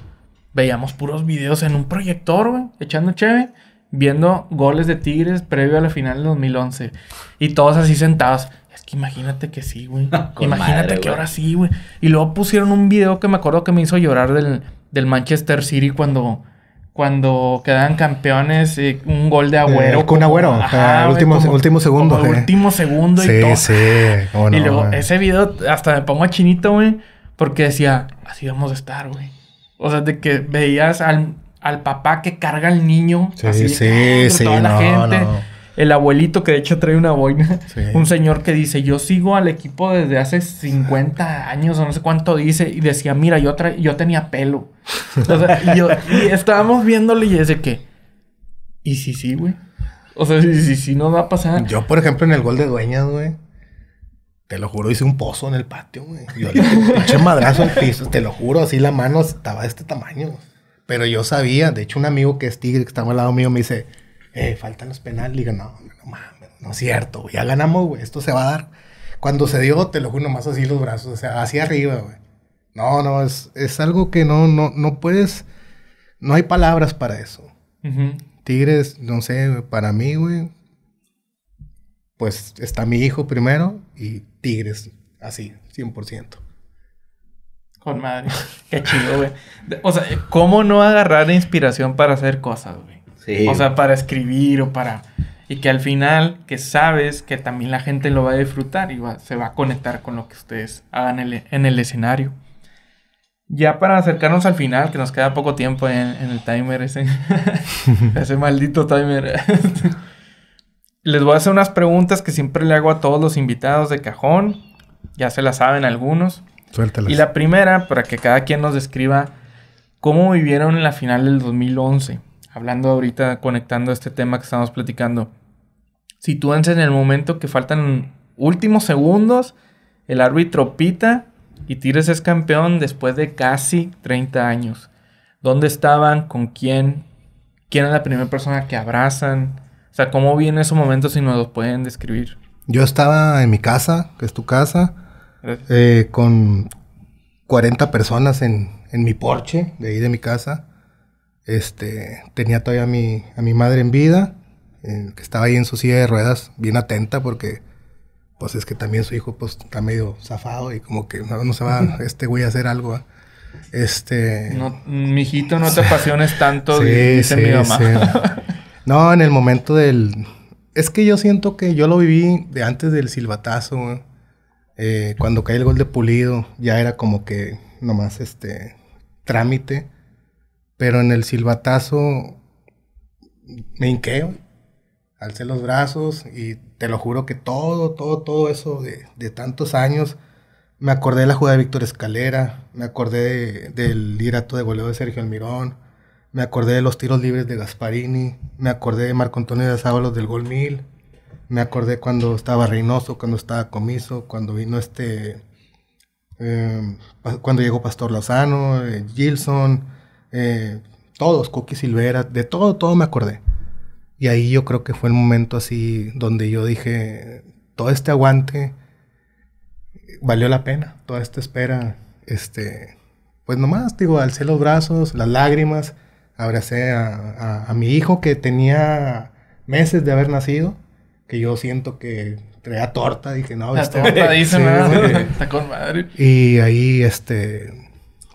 Veíamos puros videos en un proyector, güey, echando cheve, viendo goles de Tigres previo a la final del 2011. Y todos así sentados. Es que imagínate que sí, güey. imagínate que ahora sí, güey. Y luego pusieron un video que me acuerdo que me hizo llorar del, del Manchester City cuando cuando quedan campeones, eh, un gol de Agüero. Eh, con Agüero, último, último segundo. Último segundo y todo. Sí, Y luego, ese video hasta me pongo chinito, güey, porque decía, así vamos a estar, güey. O sea, de que veías al, al papá que carga al niño. Sí, así, sí, sí, toda la gente el abuelito que de hecho trae una boina. Un señor que dice, yo sigo al equipo desde hace 50 años o no sé cuánto dice. Y decía, mira, yo, yo tenía pelo. y, estábamos viéndole y dice, que... Y sí, sí, güey. O sea, si, sí sí no va a pasar. Yo, por ejemplo, en el gol de dueñas, güey. Te lo juro, hice un pozo en el patio, güey. Yo le eché madrazo al piso, te lo juro, así la mano estaba de este tamaño. Pero yo sabía, de hecho, un amigo que es tigre, que estaba al lado mío, me dice, eh, faltan los penales. Digo, no, no mames, no es cierto, Ya ganamos, güey. Esto se va a dar. Cuando se dio, te lo juro, más así los brazos, o sea, hacia arriba, güey. No, no, es, es algo que no, no, no puedes. No hay palabras para eso. Tigres, no sé, para mí, güey. Pues está mi hijo primero y Tigres, así, 100%. Con madre. Qué chido, güey. O sea, ¿cómo no agarrar inspiración para hacer cosas, güey? O sea, para escribir o para... Y que al final, que sabes que también la gente lo va a disfrutar y se va a conectar con lo que ustedes hagan en el, escenario. Ya para acercarnos al final, que nos queda poco tiempo en, el timer ese, ese maldito timer. Les voy a hacer unas preguntas que siempre le hago a todos los invitados de cajón. Ya se las saben algunos. Suéltalas. Y la primera, para que cada quien nos describa cómo vivieron la final del 2011 hablando ahorita, conectando este tema que estamos platicando, sitúense en el momento que faltan últimos segundos, el árbitro pita y tires es campeón después de casi 30 años. ¿Dónde estaban? ¿Con quién? ¿Quién es la primera persona que abrazan? O sea, ¿cómo viene esos momentos si nos los pueden describir? Yo estaba en mi casa, que es tu casa, eh, con 40 personas en, en mi porche de ahí de mi casa. Este, tenía todavía a mi, a mi madre en vida, eh, que estaba ahí en su silla de ruedas, bien atenta, porque pues es que también su hijo pues está medio zafado y como que no, se va, este güey a hacer algo. Este... No, mijito, no te apasiones tanto, sí, No, en el momento del... Es que yo siento que yo lo viví de antes del silbatazo, eh, cuando cae el gol de Pulido, ya era como que nomás este trámite. Pero en el silbatazo me hinqueo, alcé los brazos y te lo juro que todo, todo, todo eso de, tantos años, me acordé de la jugada de Víctor Escalera, me acordé del liderato de goleo de Sergio Almirón, me acordé de los tiros libres de Gasparini, me acordé de Marco Antonio de Sábalos del gol mil, me acordé cuando estaba Reynoso, cuando estaba Comiso, cuando vino este, eh, cuando llegó Pastor Lozano, eh, Gilson, eh, todos, y Silvera, de todo, todo me acordé. Y ahí yo creo que fue el momento así donde yo dije, todo este aguante valió la pena, toda esta espera, este, pues nomás, digo, alcé los brazos, las lágrimas, abracé a, a, mi hijo que tenía meses de haber nacido, que yo siento que traía torta, dije, no, la este torta, dice está con madre. Y ahí, este,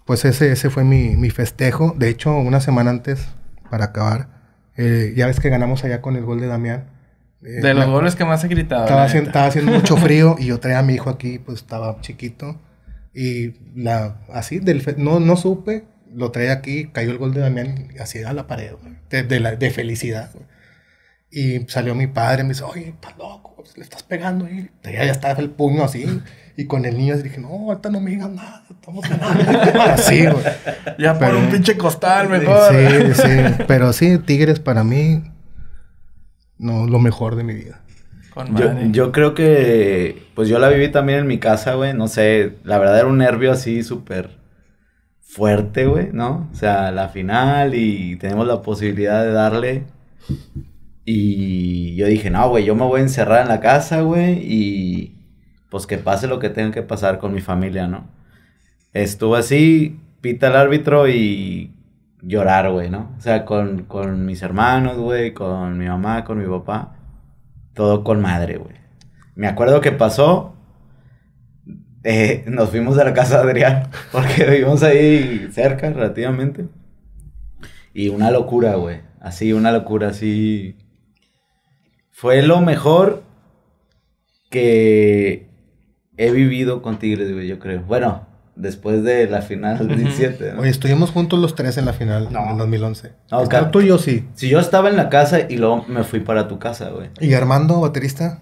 pues ese, ese fue mi, festejo. De hecho, una semana antes, para acabar, eh, ya ves que ganamos allá con el gol de Damián. Eh, de los goles que más he gritado. Estaba, haciendo, mucho frío y yo traía a mi hijo aquí, pues estaba chiquito. Y la, así, del, no, no supe, lo traía aquí, cayó el gol de Damián así a la pared, de, felicidad. Y salió mi padre, me dice, oye, estás loco, pues, le estás pegando. Y ya estaba el puño así. Y con el niño dije, no, ahorita no me digas nada, estamos Así, güey. Ya por un pinche costal mejor. Sí, sí. Pero sí, Tigres para mí, no, lo mejor de mi vida. yo, creo que, pues yo la viví también en mi casa, güey. No sé, la verdad era un nervio así súper fuerte, güey, ¿no? O sea, la final y tenemos la posibilidad de darle. Y yo dije, no, güey, yo me voy a encerrar en la casa, güey, y pues que pase lo que tenga que pasar con mi familia, ¿no? Estuvo así, pita el árbitro y llorar, güey, ¿no? O sea, con, mis hermanos, güey, con mi mamá, con mi papá, todo con madre, güey. Me acuerdo que pasó, eh, nos fuimos a la casa de Adrián, porque vivimos ahí cerca relativamente. Y una locura, güey. Así, una locura, así. Fue lo mejor que he vivido con Tigres, güey, yo creo. Bueno, después de la final del ¿no? Oye, estuvimos juntos los tres en la final en 2011. No, tú y yo sí. Si yo estaba en la casa y luego me fui para tu casa, güey. ¿Y Armando, baterista?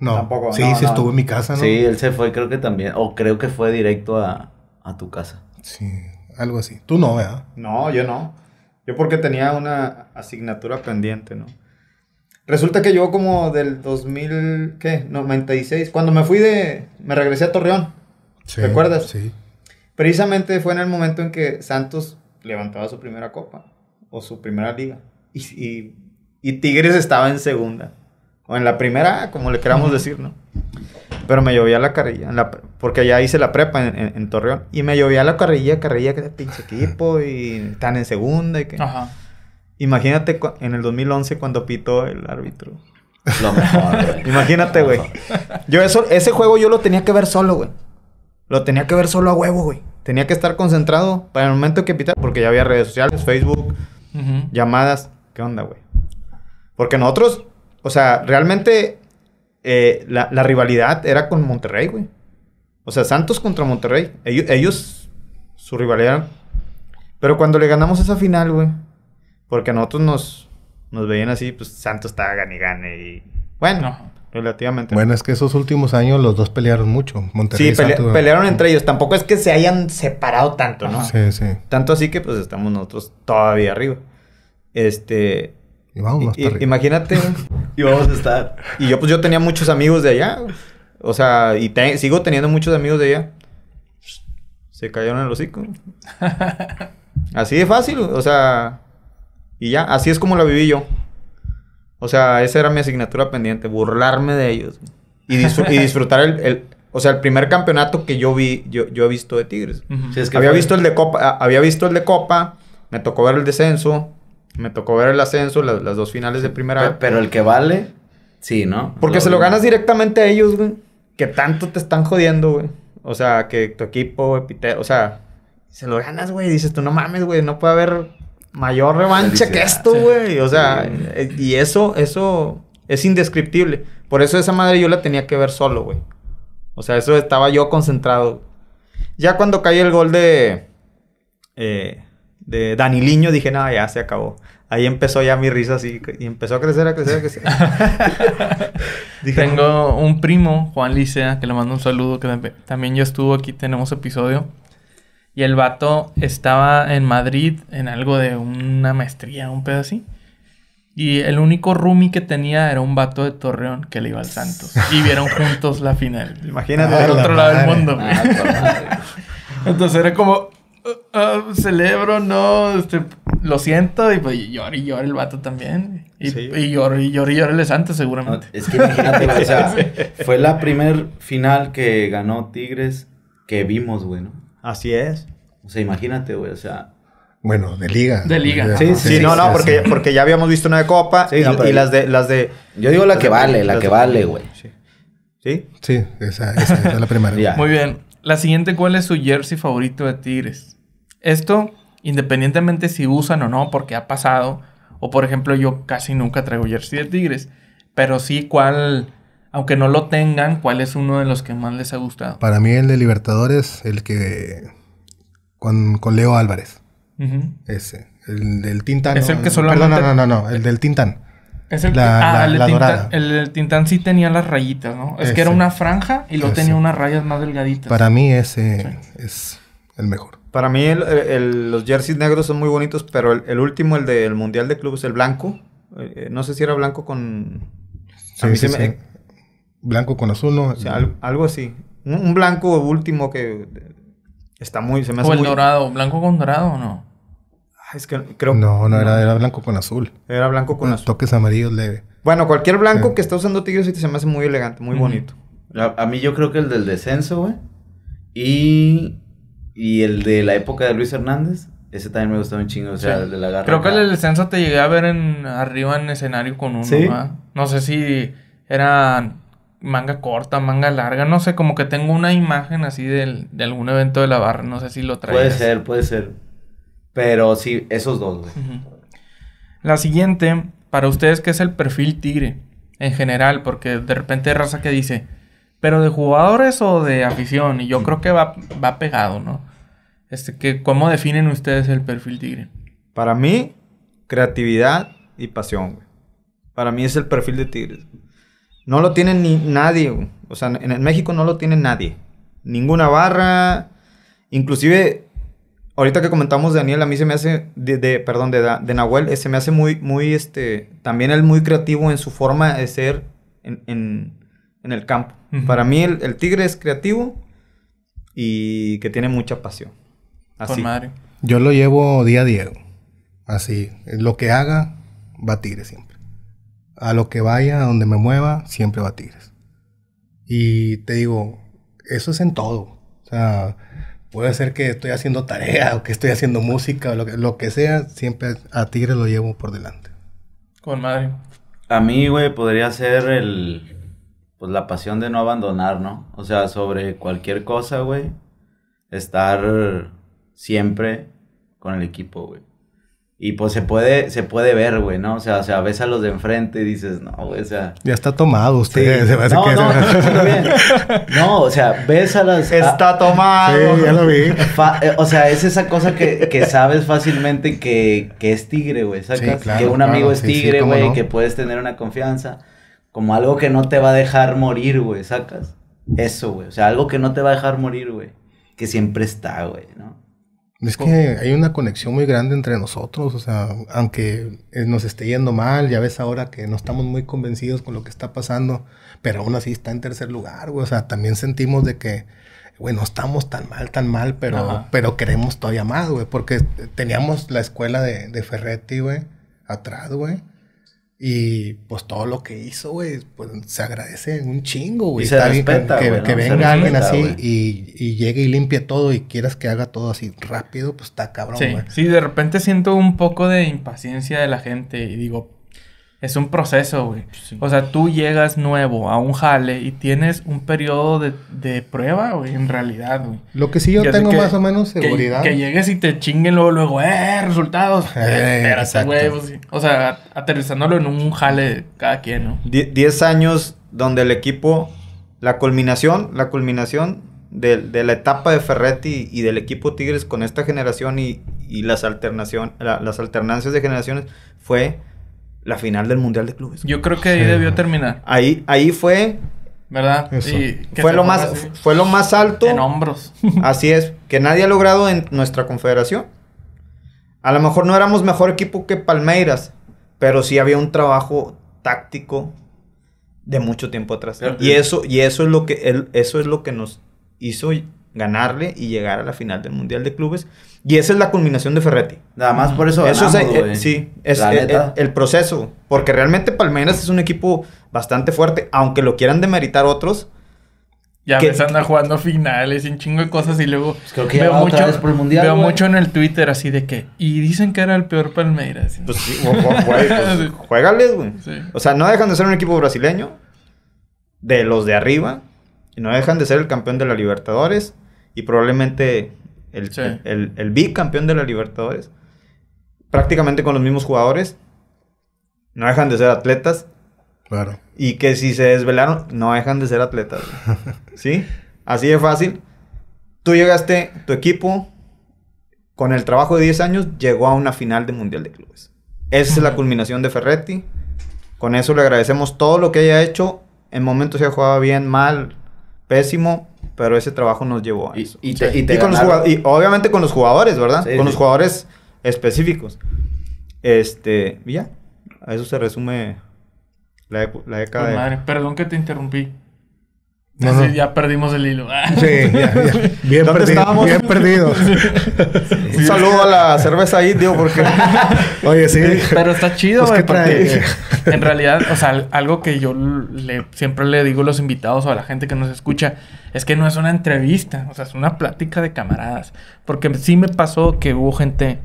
No. Tampoco. Sí, sí estuvo en mi casa, ¿no? Sí, él se fue, creo que también. O creo que fue directo a, a tu casa. Sí, algo así. Tú no, ¿verdad? No, yo no. Yo porque tenía una asignatura pendiente, ¿no? Resulta que yo como del 2000, ¿qué? 96, cuando me fui de, me regresé a Torreón. Sí, ¿Recuerdas? Sí. Precisamente fue en el momento en que Santos levantaba su primera copa o su primera liga y, y, Tigres estaba en segunda o en la primera, como le queramos decir, ¿no? Pero me llovía la carrilla, porque allá hice la prepa en, Torreón y me llovía la carrilla, carrilla que pinche equipo y están en segunda y que... Ajá. Imagínate en el 2011 cuando pitó el árbitro. Lo mejor, Imagínate, güey. Yo eso, ese juego yo lo tenía que ver solo, güey. Lo tenía que ver solo a huevo, güey. Tenía que estar concentrado para el momento que pitar, porque ya había redes sociales, Facebook, llamadas. ¿Qué onda, güey? Porque nosotros, o sea, realmente eh, la, rivalidad era con Monterrey, güey. O sea, Santos contra Monterrey. ellos, su rivalidad. Pero cuando le ganamos esa final, güey, porque nosotros nos, nos veían así, pues Santos estaba gane y gane y... Bueno, relativamente. Bueno, es que esos últimos años los dos pelearon mucho. sí, pelearon entre ellos. Tampoco es que se hayan separado tanto, ¿no? Sí, sí. Tanto así que pues estamos nosotros todavía arriba. Este... Y vamos más y, Imagínate. y vamos a estar. Y yo pues yo tenía muchos amigos de allá. O sea, y sigo teniendo muchos amigos de allá. Se cayeron en el hocico. Así de fácil. O sea, y ya, así es como la viví yo. O sea, esa era mi asignatura pendiente, burlarme de ellos. Y, y disfrutar el, O sea, el primer campeonato que yo vi, yo, yo he visto de Tigres. había visto el de Copa, ah, había visto el de Copa, me tocó ver el descenso, me tocó ver el ascenso, las dos finales de primera. Pero, pero el que vale, sí, ¿no? Porque se lo ganas directamente a ellos, güey. Que tanto te están jodiendo, güey. O sea, que tu equipo, güey, o sea, se lo ganas, güey. Dices tú, no mames, güey, no puede haber mayor revancha que esto, güey. O sea, eh, y eso, eso es indescriptible. Por eso esa madre yo la tenía que ver solo, güey. O sea, eso estaba yo concentrado. Ya cuando cae el gol de. Eh, de Daniliño, dije, nada, ya se acabó. Ahí empezó ya mi risa así y empezó a crecer, a crecer, a crecer. Tengo un primo, Juan Licea, que le mando un saludo, que también yo estuvo aquí, tenemos episodio. Y el vato estaba en Madrid en algo de una maestría, un pedo así. Y el único roomie que tenía era un vato de Torreón que le iba al Santos. Y vieron juntos la final. Imagínate. Del otro lado del mundo. Ah, Entonces era como, uh, uh, celebro, no, este, lo siento. Y pues llora y llora el vato también. Y, y llora y llora el Santos seguramente. es que imagínate, o sea, fue la primer final que ganó Tigres que vimos, bueno Así es. O sea, imagínate, güey, o sea... Bueno, de liga. De liga. Sí, sí, sí no, no, porque, porque ya habíamos visto una de copa y, las de las de Yo digo la que vale, la que vale, güey. Sí. ¿Sí? Sí, esa, es la primera. Muy bien. La siguiente, ¿cuál es su jersey favorito de Tigres? Esto, independientemente si usan o no, porque ha pasado. O por ejemplo, yo casi nunca traigo jersey de Tigres. Pero sí, ¿cuál aunque no lo tengan, ¿cuál es uno de los que más les ha gustado? Para mí el de Libertadores, el que con, Leo Álvarez. Ese. El del Tintán. Es el que solamente... no, no, no, no. El del Tintán. Es el, ah, el, tintan, el, Tintán sí tenía las rayitas, ¿no? Es que era una franja y luego tenía unas rayas más delgaditas. Para mí ese es el mejor. Para mí los jerseys negros son muy bonitos, pero el, último, el del Mundial de Clubes, el blanco. Eh, no sé si era blanco con... a mí se me, blanco con azul, ¿no? O sea, algo, así. Un, blanco último que eh, está muy... Se me hace o el dorado. ¿Blanco con dorado o no? Ah, es que creo... No, no, Era, era blanco con azul. Era blanco con eh, azul. Toques amarillos leve. Bueno, cualquier blanco que está usando Tigres se me hace muy elegante, muy bonito. a mí yo creo que el del descenso, güey. Y, y el de la época de Luis Hernández. Ese también me gustó un chingo, o sea, el de la Creo que el del descenso te llegué a ver en, arriba en escenario con uno, ¿Sí? ¿no? no sé si eran manga corta, manga larga, no sé, como que tengo una imagen así de algún evento de la barra, no sé si lo traes. Puede ser, puede ser. Pero sí, esos dos, güey. La siguiente, para ustedes, ¿qué es el perfil tigre? En general, porque de repente raza que dice, pero de jugadores o de afición, y yo creo que va, pegado, ¿no? Este, ¿Cómo definen ustedes el perfil tigre? Para mí, creatividad y pasión, güey. Para mí es el perfil de tigres. No lo tiene ni nadie, O sea, en, México no lo tiene nadie. Ninguna barra. Inclusive, ahorita que comentamos de Daniel, a mí se me hace, perdón, de, Nahuel, eh, se me hace muy, muy, este, también él muy creativo en su forma de ser en, el campo. Para mí el, tigre es creativo y que tiene mucha pasión. Así. Yo lo llevo día a día. Así, lo que haga, va tigre siempre a lo que vaya, a donde me mueva, siempre va Tigres. Y te digo, eso es en todo. O sea, puede ser que estoy haciendo tarea o que estoy haciendo música o lo que, sea, siempre a Tigres lo llevo por delante. Con madre. A mí, güey, podría ser el. Pues la pasión de no abandonar, ¿no? O sea, sobre cualquier cosa, güey. Estar siempre con el equipo, güey. Y pues se puede, se puede ver, güey, ¿no? O sea, o sea, ves a los de enfrente y dices, no, güey, o sea. Ya está tomado usted, se no, No, no, o sea, ves a las. Está tomado. Sí, ya lo vi. Eh, o sea, es esa cosa que, sabes fácilmente que, es tigre, güey. Sí, que un amigo es tigre, güey, que puedes tener una confianza. Como algo que no te va a dejar morir, güey, sacas. Eso, güey. O sea, algo que no te va a dejar morir, güey. Que siempre está, güey, ¿no? Es que hay una conexión muy grande entre nosotros, o sea, aunque eh, nos esté yendo mal, ya ves ahora que no estamos muy convencidos con lo que está pasando, pero aún así está en tercer lugar, güey, o sea, también sentimos de que, bueno estamos tan mal, tan mal, pero, pero queremos todavía más, güey, porque teníamos la escuela de, de Ferretti, güey, atrás, güey, y pues todo lo que hizo, güey, pues se agradece un chingo, güey. Está bien que, venga alguien así y, llegue y limpie todo y quieras que haga todo así rápido, pues está cabrón, güey. Sí. sí, de repente siento un poco de impaciencia de la gente y digo, es un proceso, güey. Pues o sea, tú llegas nuevo a un jale y tienes un periodo de, prueba, güey, en realidad, güey. Lo que sí yo tengo más o menos seguridad. Que, llegues y te chinguen luego, luego, eh, resultados. Eh, pues o sea, aterrizándolo en un jale cada quien, ¿no? diez años donde el equipo, la culminación, la culminación de, de la etapa de Ferretti y, del equipo Tigres con esta generación y, las, alternación, las alternancias de generaciones fue la final del Mundial de Clubes. Yo creo que ahí debió terminar. Ahí, ahí fue. ¿Verdad? sí fue, lo más, fue lo más alto. En hombros. así es. Que nadie ha logrado en nuestra confederación. A lo mejor no éramos mejor equipo que Palmeiras. Pero sí había un trabajo táctico de mucho tiempo atrás. Y eso, y eso es lo que, eso es lo que nos hizo ganarle y llegar a la final del Mundial de Clubes. Y esa es la culminación de Ferretti. Nada más por eso. eso es, eh, sí, es el, proceso. Porque realmente Palmeiras es un equipo bastante fuerte, aunque lo quieran demeritar otros. Ya que, se anda jugando finales y un chingo de cosas y luego pues veo, mucho, en el Twitter así de que y dicen que era el peor Palmeiras. Pues sí, güey, pues, güey. O sea, no dejan de ser un equipo brasileño de los de arriba, Y no dejan de ser el campeón de la Libertadores, y probablemente el, sí. el, bicampeón de la Libertadores, prácticamente con los mismos jugadores, no dejan de ser atletas. Claro. Y que si se desvelaron, no dejan de ser atletas. ¿Sí? Así de fácil. Tú llegaste, tu equipo, con el trabajo de 10 años, llegó a una final de Mundial de Clubes. Esa es la culminación de Ferretti. Con eso le agradecemos todo lo que haya hecho. En momentos se jugaba bien, mal, pésimo pero ese trabajo nos llevó a eso. Y, con los y obviamente con los jugadores, ¿verdad? con los jugadores específicos. Este, ya, a eso se resume la, década de... perdón que te interrumpí ya perdimos el hilo. Sí, ya, Bien, perdidos. bien Un saludo a la cerveza ahí, tío, porque. Oye, sí. Pero está chido, pues, en realidad, o sea, algo que yo siempre le digo a los invitados o a la gente que nos escucha es que no es una entrevista, o sea, es una plática de camaradas. Porque sí me pasó que hubo gente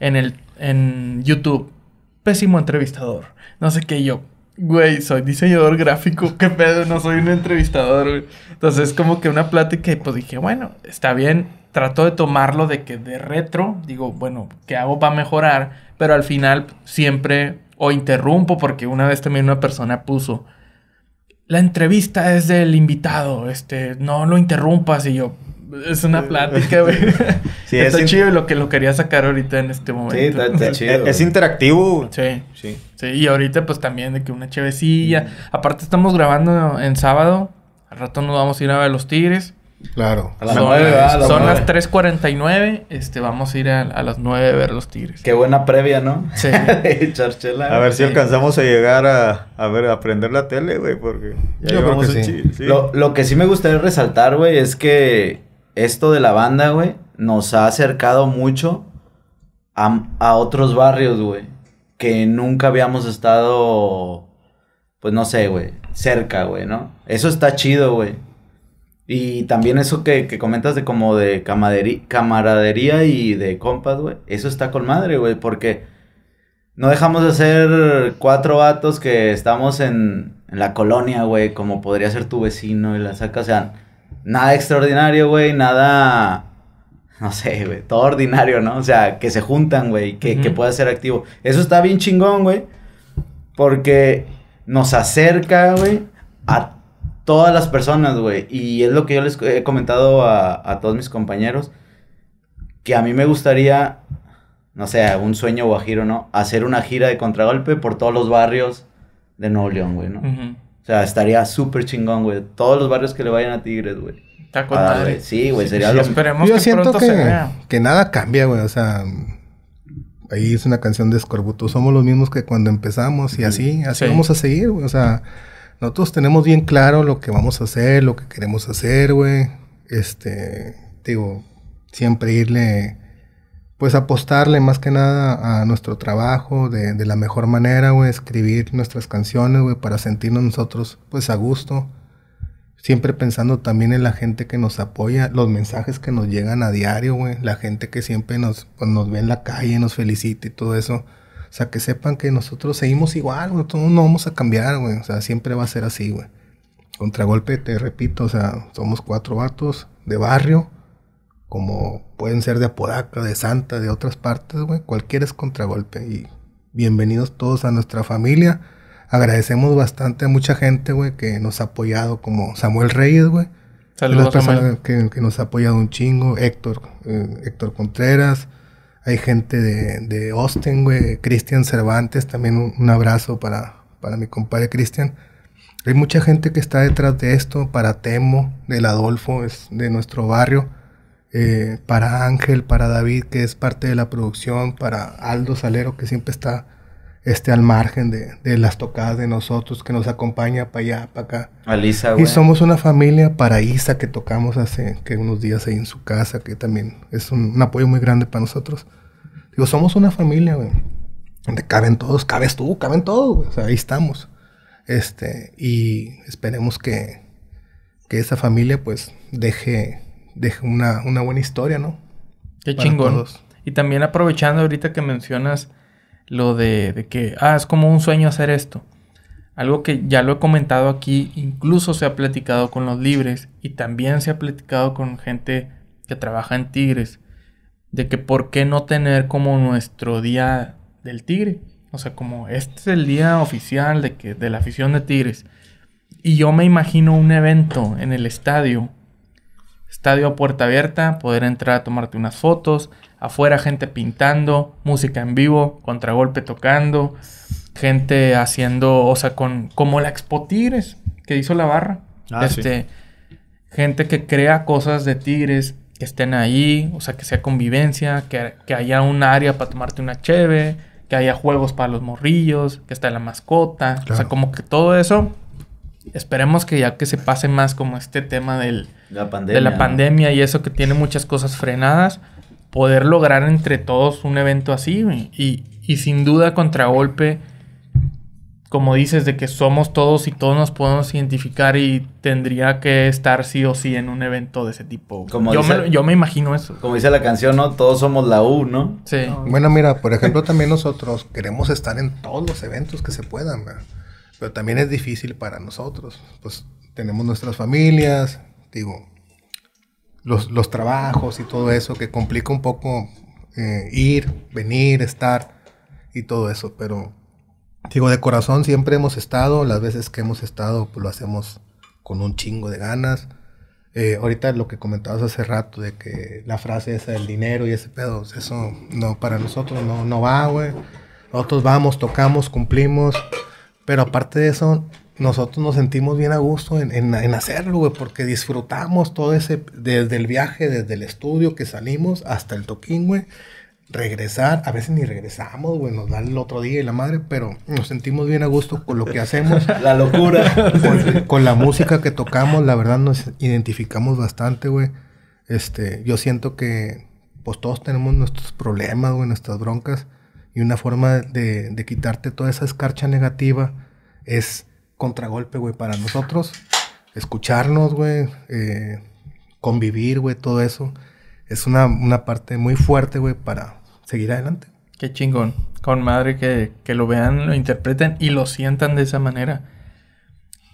en, el, en YouTube, pésimo entrevistador. No sé qué, yo, Güey, soy diseñador gráfico, qué pedo, no soy un entrevistador, güey. Entonces, como que una plática y pues dije, bueno, está bien, trato de tomarlo de que de retro, digo, bueno, ¿qué hago para mejorar? Pero al final siempre o interrumpo porque una vez también una persona puso, la entrevista es del invitado, este, no lo interrumpas y yo, es una plática, güey. está chido lo que lo quería sacar ahorita en este momento. Sí, está, chido. Es, interactivo. Sí. sí. Y ahorita, pues también de que una chevecilla. Mm. Aparte, estamos grabando en sábado. Al rato nos vamos a ir a ver los tigres. Claro. A las son, 9, las, son las 3.49. Este, vamos a ir a, las 9 a ver los Tigres. Qué buena previa, ¿no? Sí. A ver si alcanzamos a llegar a, a ver, a prender la tele, güey, porque ya Yo creo que Lo, lo, que sí me gustaría resaltar, güey, es que esto de la banda, güey, nos ha acercado mucho a, otros barrios, güey, que nunca habíamos estado, pues no sé, güey, cerca, güey, ¿no? Eso está chido, güey. Y también eso que, que comentas de como de camaradería y de compas, güey, eso está con madre, güey, porque no dejamos de ser cuatro vatos que estamos en, en la colonia, güey, como podría ser tu vecino y la saca, o sea nada extraordinario, güey, nada, no sé, güey, todo ordinario, ¿no? O sea, que se juntan, güey, que, que pueda ser activo. Eso está bien chingón, güey, porque nos acerca, güey, a todas las personas, güey, y es lo que yo les he comentado a, todos mis compañeros, que a mí me gustaría no sé, un sueño guajiro, ¿no? Hacer una gira de contragolpe por todos los barrios de Nuevo León, güey, ¿no? O sea, estaría súper chingón, güey. Todos los barrios que le vayan a Tigres, güey. Está ah, con Sí, güey, sería lo... Esperemos que pronto se vea. que nada cambia, güey. O sea, ahí es una canción de Escorbuto. Somos los mismos que cuando empezamos y así, así vamos a seguir, güey. O sea, nosotros tenemos bien claro lo que vamos a hacer, lo que queremos hacer, güey. Este, digo, siempre irle pues apostarle más que nada a nuestro trabajo de, la mejor manera, güey, escribir nuestras canciones, güey, para sentirnos nosotros pues a gusto. Siempre pensando también en la gente que nos apoya, los mensajes que nos llegan a diario, güey, la gente que siempre nos, pues, nos ve en la calle, nos felicita y todo eso. O sea, que sepan que nosotros seguimos igual, güey, no vamos a cambiar, güey, o sea, siempre va a ser así, güey. Contragolpe, te repito, o sea, somos cuatro vatos de barrio como pueden ser de Apodaca, de Santa, de otras partes, güey. Cualquier es contragolpe. Y bienvenidos todos a nuestra familia. Agradecemos bastante a mucha gente, güey, que nos ha apoyado, como Samuel Reyes, güey. Que, nos ha apoyado un chingo. Héctor, eh, Héctor Contreras. Hay gente de, Austin, güey. Cristian Cervantes, también un, abrazo para, para mi compadre Cristian. Hay mucha gente que está detrás de esto, para Temo, del Adolfo, es de nuestro barrio eh, para Ángel, para David, que es parte de la producción, para Aldo Salero, que siempre está este, al margen de, las tocadas de nosotros, que nos acompaña para allá, para acá. Y somos una familia para que tocamos hace que unos días ahí en su casa, que también es un, apoyo muy grande para nosotros. Digo, somos una familia, güey. Donde caben todos, cabes tú, caben todos, ahí estamos. Este, y esperemos que, que esa familia, pues, deje Deja una, buena historia, ¿no? Qué chingón. Y también aprovechando ahorita que mencionas lo de, de, que, ah, es como un sueño hacer esto. Algo que ya lo he comentado aquí, incluso se ha platicado con los libres y también se ha platicado con gente que trabaja en Tigres, de que por qué no tener como nuestro día del Tigre. O sea, como este es el día oficial de, que, de la afición de Tigres. Y yo me imagino un evento en el estadio estadio a puerta abierta, poder entrar a tomarte unas fotos, afuera gente pintando, música en vivo, contragolpe tocando, gente haciendo, o sea, con como la Expo Tigres que hizo la barra. Ah, este, gente que crea cosas de Tigres, que estén ahí, o sea, que sea convivencia, que, haya un área para tomarte una cheve, que haya juegos para los morrillos, que está la mascota, o sea, como que todo eso esperemos que ya que se pase más como este tema del, de la pandemia y eso que tiene muchas cosas frenadas, poder lograr entre todos un evento así y, sin duda contragolpe, como dices, de que somos todos y todos nos podemos identificar y tendría que estar sí o sí en un evento de ese tipo. yo, me, yo me imagino eso. Como dice la canción, ¿no? Todos somos la U, ¿no? Sí. Bueno, mira, por ejemplo, también nosotros queremos estar en todos los eventos que se puedan, ¿verdad? Pero también es difícil para nosotros. Pues tenemos nuestras familias, digo, los, los trabajos y todo eso que complica un poco eh, ir, venir, estar y todo eso. Pero digo, de corazón siempre hemos estado. Las veces que hemos estado, pues lo hacemos con un chingo de ganas. Eh, ahorita lo que comentabas hace rato de que la frase esa del dinero y ese pedo, pues, eso no, para nosotros no, no va, güey. Nosotros vamos, tocamos, cumplimos. Pero aparte de eso, nosotros nos sentimos bien a gusto en, en, hacerlo, güey, porque disfrutamos todo ese, desde el viaje, desde el estudio que salimos hasta el toquín, güey. Regresar, a veces ni regresamos, güey, nos da el otro día y la madre, pero nos sentimos bien a gusto con lo que hacemos. la locura. con, con, la música que tocamos, la verdad nos identificamos bastante, güey. Este, yo siento que, pues todos tenemos nuestros problemas, güey, nuestras broncas y una forma de, quitarte toda esa escarcha negativa es contragolpe, güey, para nosotros. Escucharnos, güey, eh, convivir, güey, todo eso. Es una, parte muy fuerte, güey, para seguir adelante. Qué chingón. Con madre que, lo vean, lo interpreten y lo sientan de esa manera.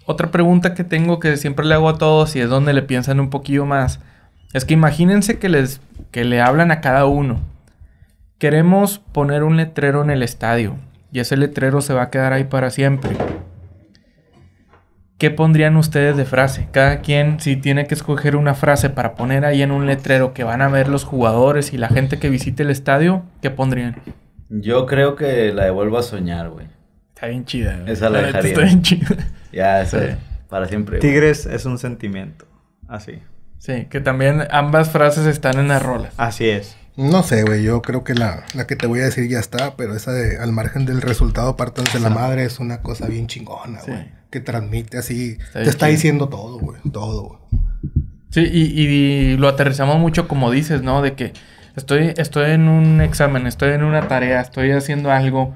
Otra pregunta que tengo que siempre le hago a todos y es donde le piensan un poquillo más. Es que imagínense que les que le hablan a cada uno. Queremos poner un letrero en el estadio y ese letrero se va a quedar ahí para siempre. ¿Qué pondrían ustedes de frase? Cada quien si tiene que escoger una frase para poner ahí en un letrero que van a ver los jugadores y la gente que visite el estadio, ¿qué pondrían? Yo creo que la devuelvo a soñar, güey. Está bien chida. Güey. Esa la, Está bien chida. Ya, eso para siempre. Tigres es un sentimiento, así. Sí, que también ambas frases están en las rolas. Así es. No sé, güey, yo creo que la, que te voy a decir ya está, pero esa de al margen del resultado aparte de la madre es una cosa bien chingona, güey. Que transmite así, te está diciendo todo, güey, todo, güey. Sí, y, lo aterrizamos mucho como dices, ¿no? De que estoy, estoy en un examen, estoy en una tarea, estoy haciendo algo.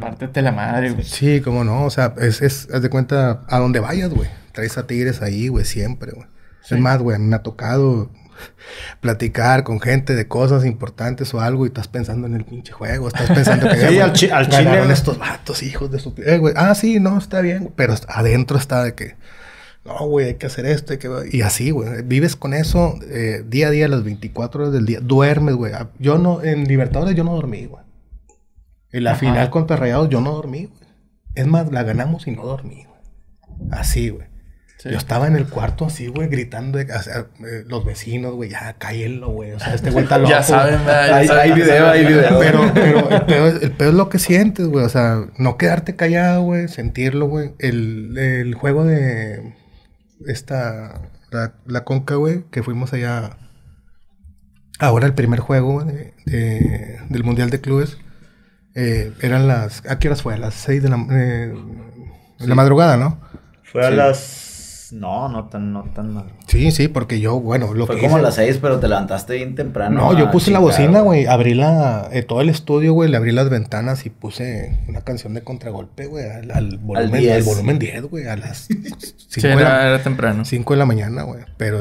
Pártete la madre, güey. Sí, cómo no, o sea, es, de cuenta a donde vayas, güey. Traes a tigres ahí, güey, siempre, güey. Es más, güey, me ha tocado platicar con gente de cosas importantes o algo y estás pensando en el pinche juego, estás pensando que al, al estos vatos, hijos de su... Eh, güey, ah, sí, no, está bien, pero adentro está de que, no, güey, hay que hacer esto, hay que... Y así, güey, vives con eso eh, día a día, las 24 horas del día, duermes, güey. Ah, yo no, en Libertadores yo no dormí, güey. En la final contra Rayados yo no dormí, Es más, la ganamos y no dormí, Así, güey. Yo estaba en el cuarto así, güey, gritando. o sea, eh, los vecinos, güey, ya cállenlo, güey. O sea, este güey está loco. ya saben, ya hay, video, hay video. Pero, pero el, peor es, lo que sientes, güey. O sea, no quedarte callado, güey, sentirlo, güey. El, el, juego de esta, la, conca, güey, que fuimos allá. Ahora el primer juego de, del Mundial de Clubes. Eh, eran las. ¿A qué horas fue? A las 6 de la, eh, la madrugada, ¿no? Fue a las no, no tan, no tan mal. Sí, sí, porque yo, bueno, lo Fue como a las seis, pero te levantaste bien temprano. No, yo puse la bocina, güey. Abrí la, eh, todo el estudio, güey. Le abrí las ventanas y puse una canción de contragolpe, güey. Al, volumen, al, volumen 10, güey. A las 5 de, la, era temprano. Cinco de la mañana, güey. Pero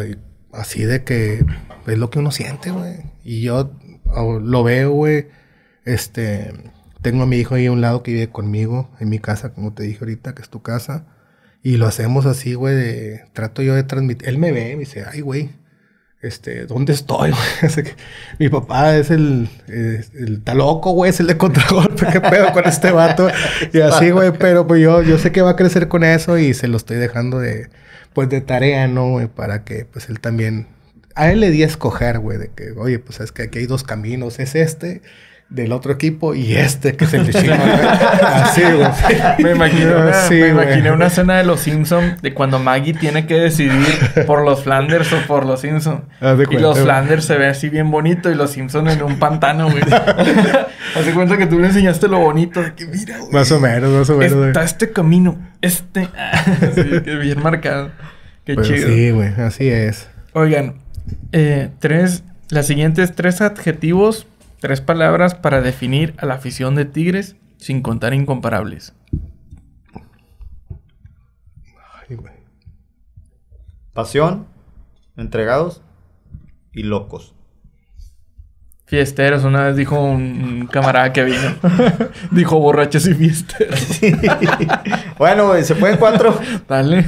así de que es lo que uno siente, güey. Y yo lo veo, güey. Este, tengo a mi hijo ahí a un lado que vive conmigo en mi casa, como te dije ahorita, que es tu casa. Y lo hacemos así, güey, de, trato yo de transmitir. Él me ve, me dice, ay, güey, este, ¿dónde estoy? Mi papá es el, el, está loco, güey, es el de contragolpe, qué pedo con este vato. Y así, güey, pero pues yo, yo sé que va a crecer con eso y se lo estoy dejando de, pues de tarea, ¿no? Güey? Para que, pues él también, a él le di a escoger, güey, de que, oye, pues es que aquí hay dos caminos, es este del otro equipo y este que se le chingó. Así, güey. Me imaginé, una, me imaginé una escena de los Simpsons de cuando Maggie tiene que decidir por los Flanders o por los Simpsons. y los Flanders se ve así bien bonito y los Simpsons en un pantano, güey. Hace cuenta que tú le enseñaste lo bonito. Más o menos, más o menos. Está este camino, este. Así, que bien marcado. Qué pues chido. Sí, güey, así es. Oigan, eh, tres, las siguientes tres adjetivos Tres palabras para definir a la afición de Tigres sin contar incomparables. Ay, Pasión, entregados y locos. Fiesteros, una vez dijo un camarada que vino. dijo borrachos y fiesteros. Bueno, se pueden cuatro. Dale.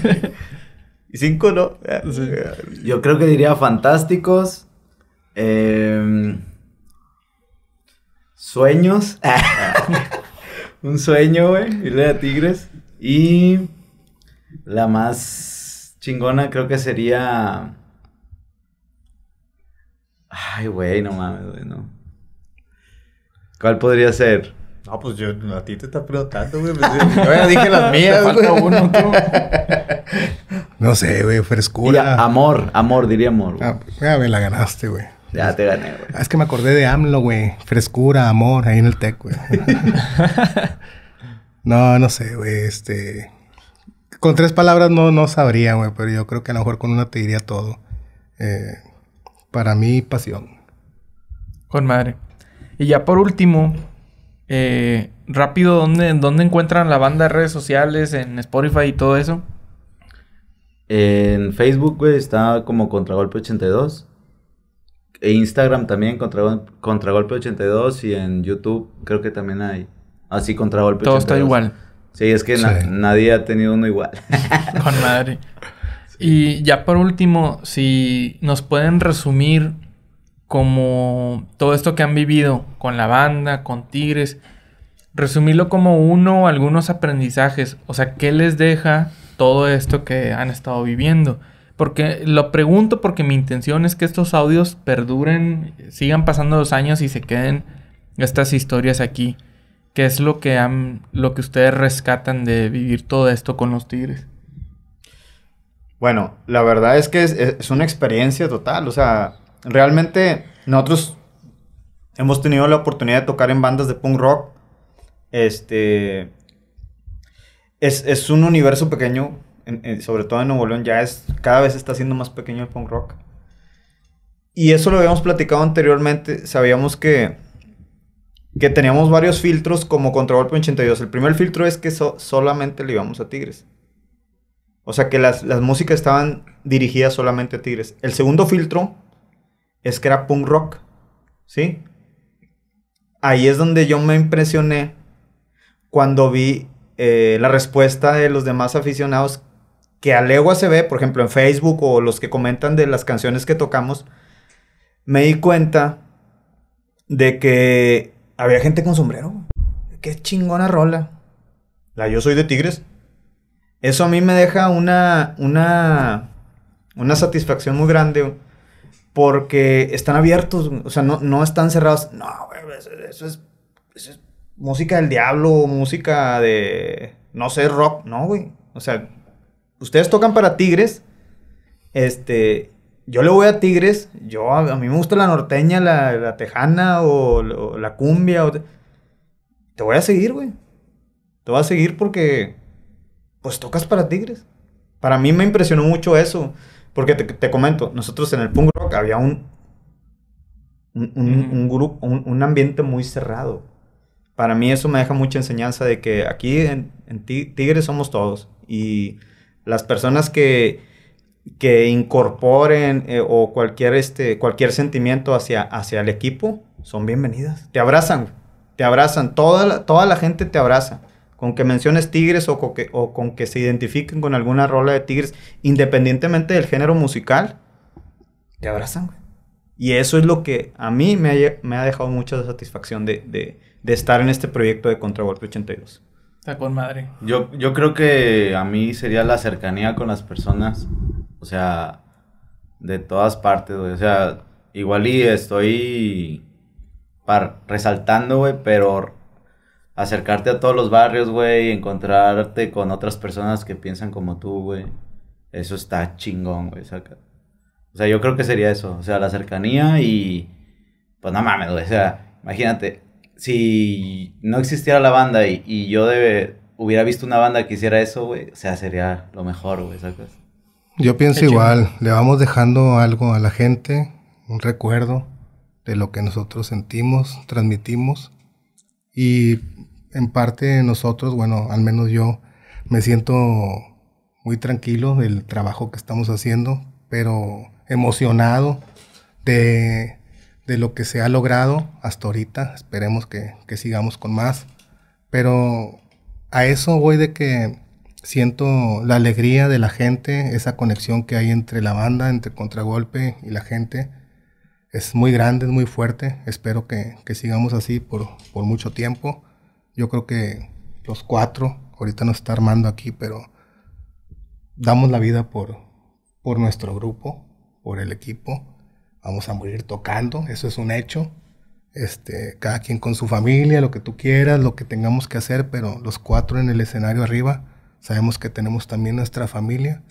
Y cinco no. Yo creo que diría fantásticos. Eh sueños. un sueño, güey, irle a Tigres. Y la más chingona creo que sería... Ay, güey, no mames, güey, no. ¿Cuál podría ser? No, pues yo a ti te está preguntando, güey. Pues, yo ya dije las mías, güey. Falta uno, No sé, güey, frescura. amor, amor, diría amor. Ah Ah, me la ganaste, güey. Ya te gané, güey. Ah, es que me acordé de AMLO, güey. Frescura, amor, ahí en el TEC, güey. no, no sé, güey. Este. Con tres palabras no, no sabría, güey, pero yo creo que a lo mejor con una te diría todo. Eh, para mí, pasión. Con madre. Y ya por último, eh, rápido, ¿dónde, ¿dónde encuentran la banda de redes sociales, en Spotify y todo eso? En Facebook, güey, está como Contragolpe82. E Instagram también, Contragolpe 82 y en YouTube creo que también hay. Así, ah, Contragolpe Todo está igual. Sí, es que nadie ha tenido uno igual. Con madre. Y ya por último, si nos pueden resumir como todo esto que han vivido con la banda, con Tigres, resumirlo como uno o algunos aprendizajes, o sea, ¿qué les deja todo esto que han estado viviendo? Porque lo pregunto porque mi intención es que estos audios perduren, sigan pasando los años y se queden estas historias aquí. ¿Qué es lo que, han, lo que ustedes rescatan de vivir todo esto con los tigres? Bueno, la verdad es que es, una experiencia total. O sea, realmente nosotros hemos tenido la oportunidad de tocar en bandas de punk rock. Este. Es, es un universo pequeño sobre todo en Nuevo León, ya es, cada vez está siendo más pequeño el punk rock. Y eso lo habíamos platicado anteriormente, sabíamos que, que teníamos varios filtros como Control 82. El primer filtro es que solamente le íbamos a Tigres. O sea que las, músicas estaban dirigidas solamente a Tigres. El segundo filtro es que era punk rock, ¿sí? Ahí es donde yo me impresioné cuando vi eh, la respuesta de los demás aficionados que a legua se ve, por ejemplo, en Facebook o los que comentan de las canciones que tocamos, me di cuenta de que había gente con sombrero. Qué chingona rola. La Yo Soy de Tigres. Eso a mí me deja una, una, una satisfacción muy grande porque están abiertos, o sea, no, están cerrados. No, es, eso es música del diablo, música de, no sé, rock. No, güey. O sea, ustedes tocan para Tigres, este, yo le voy a Tigres, yo, a, mí me gusta la norteña, la, la tejana o, la cumbia, te, voy a seguir, güey. Te voy a seguir porque, pues tocas para Tigres. Para mí me impresionó mucho eso, porque te, comento, nosotros en el punk rock había un, un, mm. grupo, un, ambiente muy cerrado para mí eso me deja mucha enseñanza de que aquí en, en Tigres somos todos. Y las personas que, que incorporen eh, o cualquier, este, cualquier sentimiento hacia, hacia el equipo son bienvenidas. Te abrazan, te abrazan, toda la, toda la gente te abraza. Con que menciones Tigres o con que, se identifiquen con alguna rola de Tigres, independientemente del género musical, te abrazan. Güey. Y eso es lo que a mí me ha, dejado mucha satisfacción de, de, estar en este proyecto de Contragolpe 82. Está con madre. Yo, yo creo que a mí sería la cercanía con las personas. O sea, de todas partes, güey. O sea, igual y estoy par resaltando, güey, pero acercarte a todos los barrios, güey, encontrarte con otras personas que piensan como tú, güey. Eso está chingón, güey. O sea, yo creo que sería eso. O sea, la cercanía y. Pues no mames, güey. O sea, imagínate, si no existiera la banda y, yo hubiera visto una banda que hiciera eso, güey, o sea, sería lo mejor, güey, ¿sabes? Yo pienso igual, le vamos dejando algo a la gente, un recuerdo de lo que nosotros sentimos, transmitimos y en parte nosotros, bueno, al menos yo me siento muy tranquilo del trabajo que estamos haciendo, pero emocionado de de lo que se ha logrado hasta ahorita. Esperemos que, sigamos con más. Pero a eso voy de que siento la alegría de la gente, esa conexión que hay entre la banda, entre Contragolpe y la gente. Es muy grande, es muy fuerte. Espero que, sigamos así por, mucho tiempo. Yo creo que los cuatro, ahorita nos está armando aquí, pero damos la vida por, por nuestro grupo, por el equipo vamos a morir tocando, eso es un hecho. Este, cada quien con su familia, lo que tú quieras, lo que tengamos que hacer, pero los cuatro en el escenario arriba, sabemos que tenemos también nuestra familia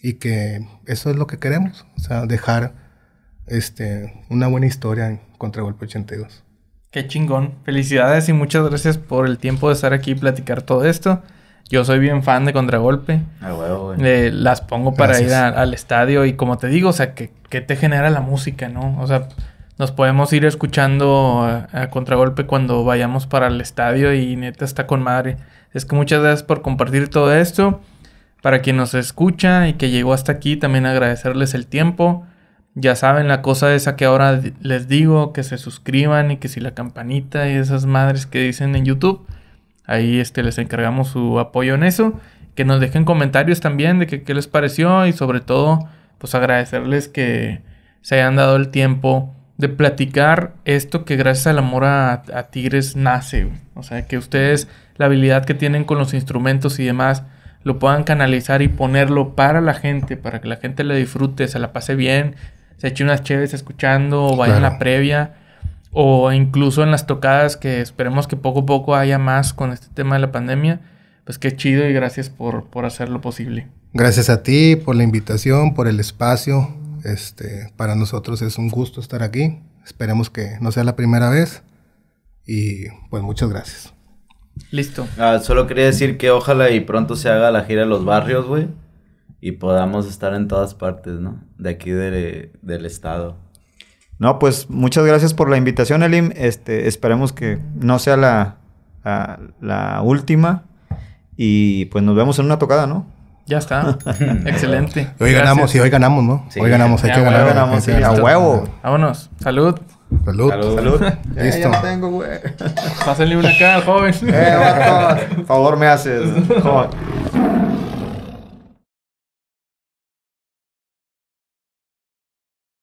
y que eso es lo que queremos, o sea, dejar este, una buena historia en Golpe 82. Qué chingón. Felicidades y muchas gracias por el tiempo de estar aquí y platicar todo esto. Yo soy bien fan de Contragolpe. Eh, las pongo para ir al estadio y como te digo, o sea, que, te genera la música, ¿no? O sea, nos podemos ir escuchando a, Contragolpe cuando vayamos para el estadio y neta está con madre. Es que muchas gracias por compartir todo esto. Para quien nos escucha y que llegó hasta aquí, también agradecerles el tiempo. Ya saben, la cosa esa que ahora les digo, que se suscriban y que si la campanita y esas madres que dicen en YouTube. Ahí este, les encargamos su apoyo en eso. Que nos dejen comentarios también de qué les pareció y sobre todo, pues agradecerles que se hayan dado el tiempo de platicar esto que gracias al amor a, Tigres nace. O sea, que ustedes la habilidad que tienen con los instrumentos y demás lo puedan canalizar y ponerlo para la gente, para que la gente le disfrute, se la pase bien, se eche unas chéves escuchando o vaya a la previa o incluso en las tocadas que esperemos que poco a poco haya más con este tema de la pandemia, pues qué chido y gracias por, por hacerlo posible. Gracias a ti por la invitación, por el espacio. Este, para nosotros es un gusto estar aquí. Esperemos que no sea la primera vez. Y pues muchas gracias. Listo. Ah, solo quería decir que ojalá y pronto se haga la gira de los barrios, güey. Y podamos estar en todas partes, ¿no? De aquí del estado. No, pues muchas gracias por la invitación, Elim. Este, esperemos que no sea la, la, última. Y pues nos vemos en una tocada, ¿no? Ya está. Excelente. Hoy ganamos, y hoy ganamos, ¿no? hoy ganamos, hay que ganar. Hoy ganamos, sí, a huevo. Vámonos. Salud. Salud. Salud. Listo. Ya tengo, güey. Pásenle una acá, joven. Eh, favor me haces,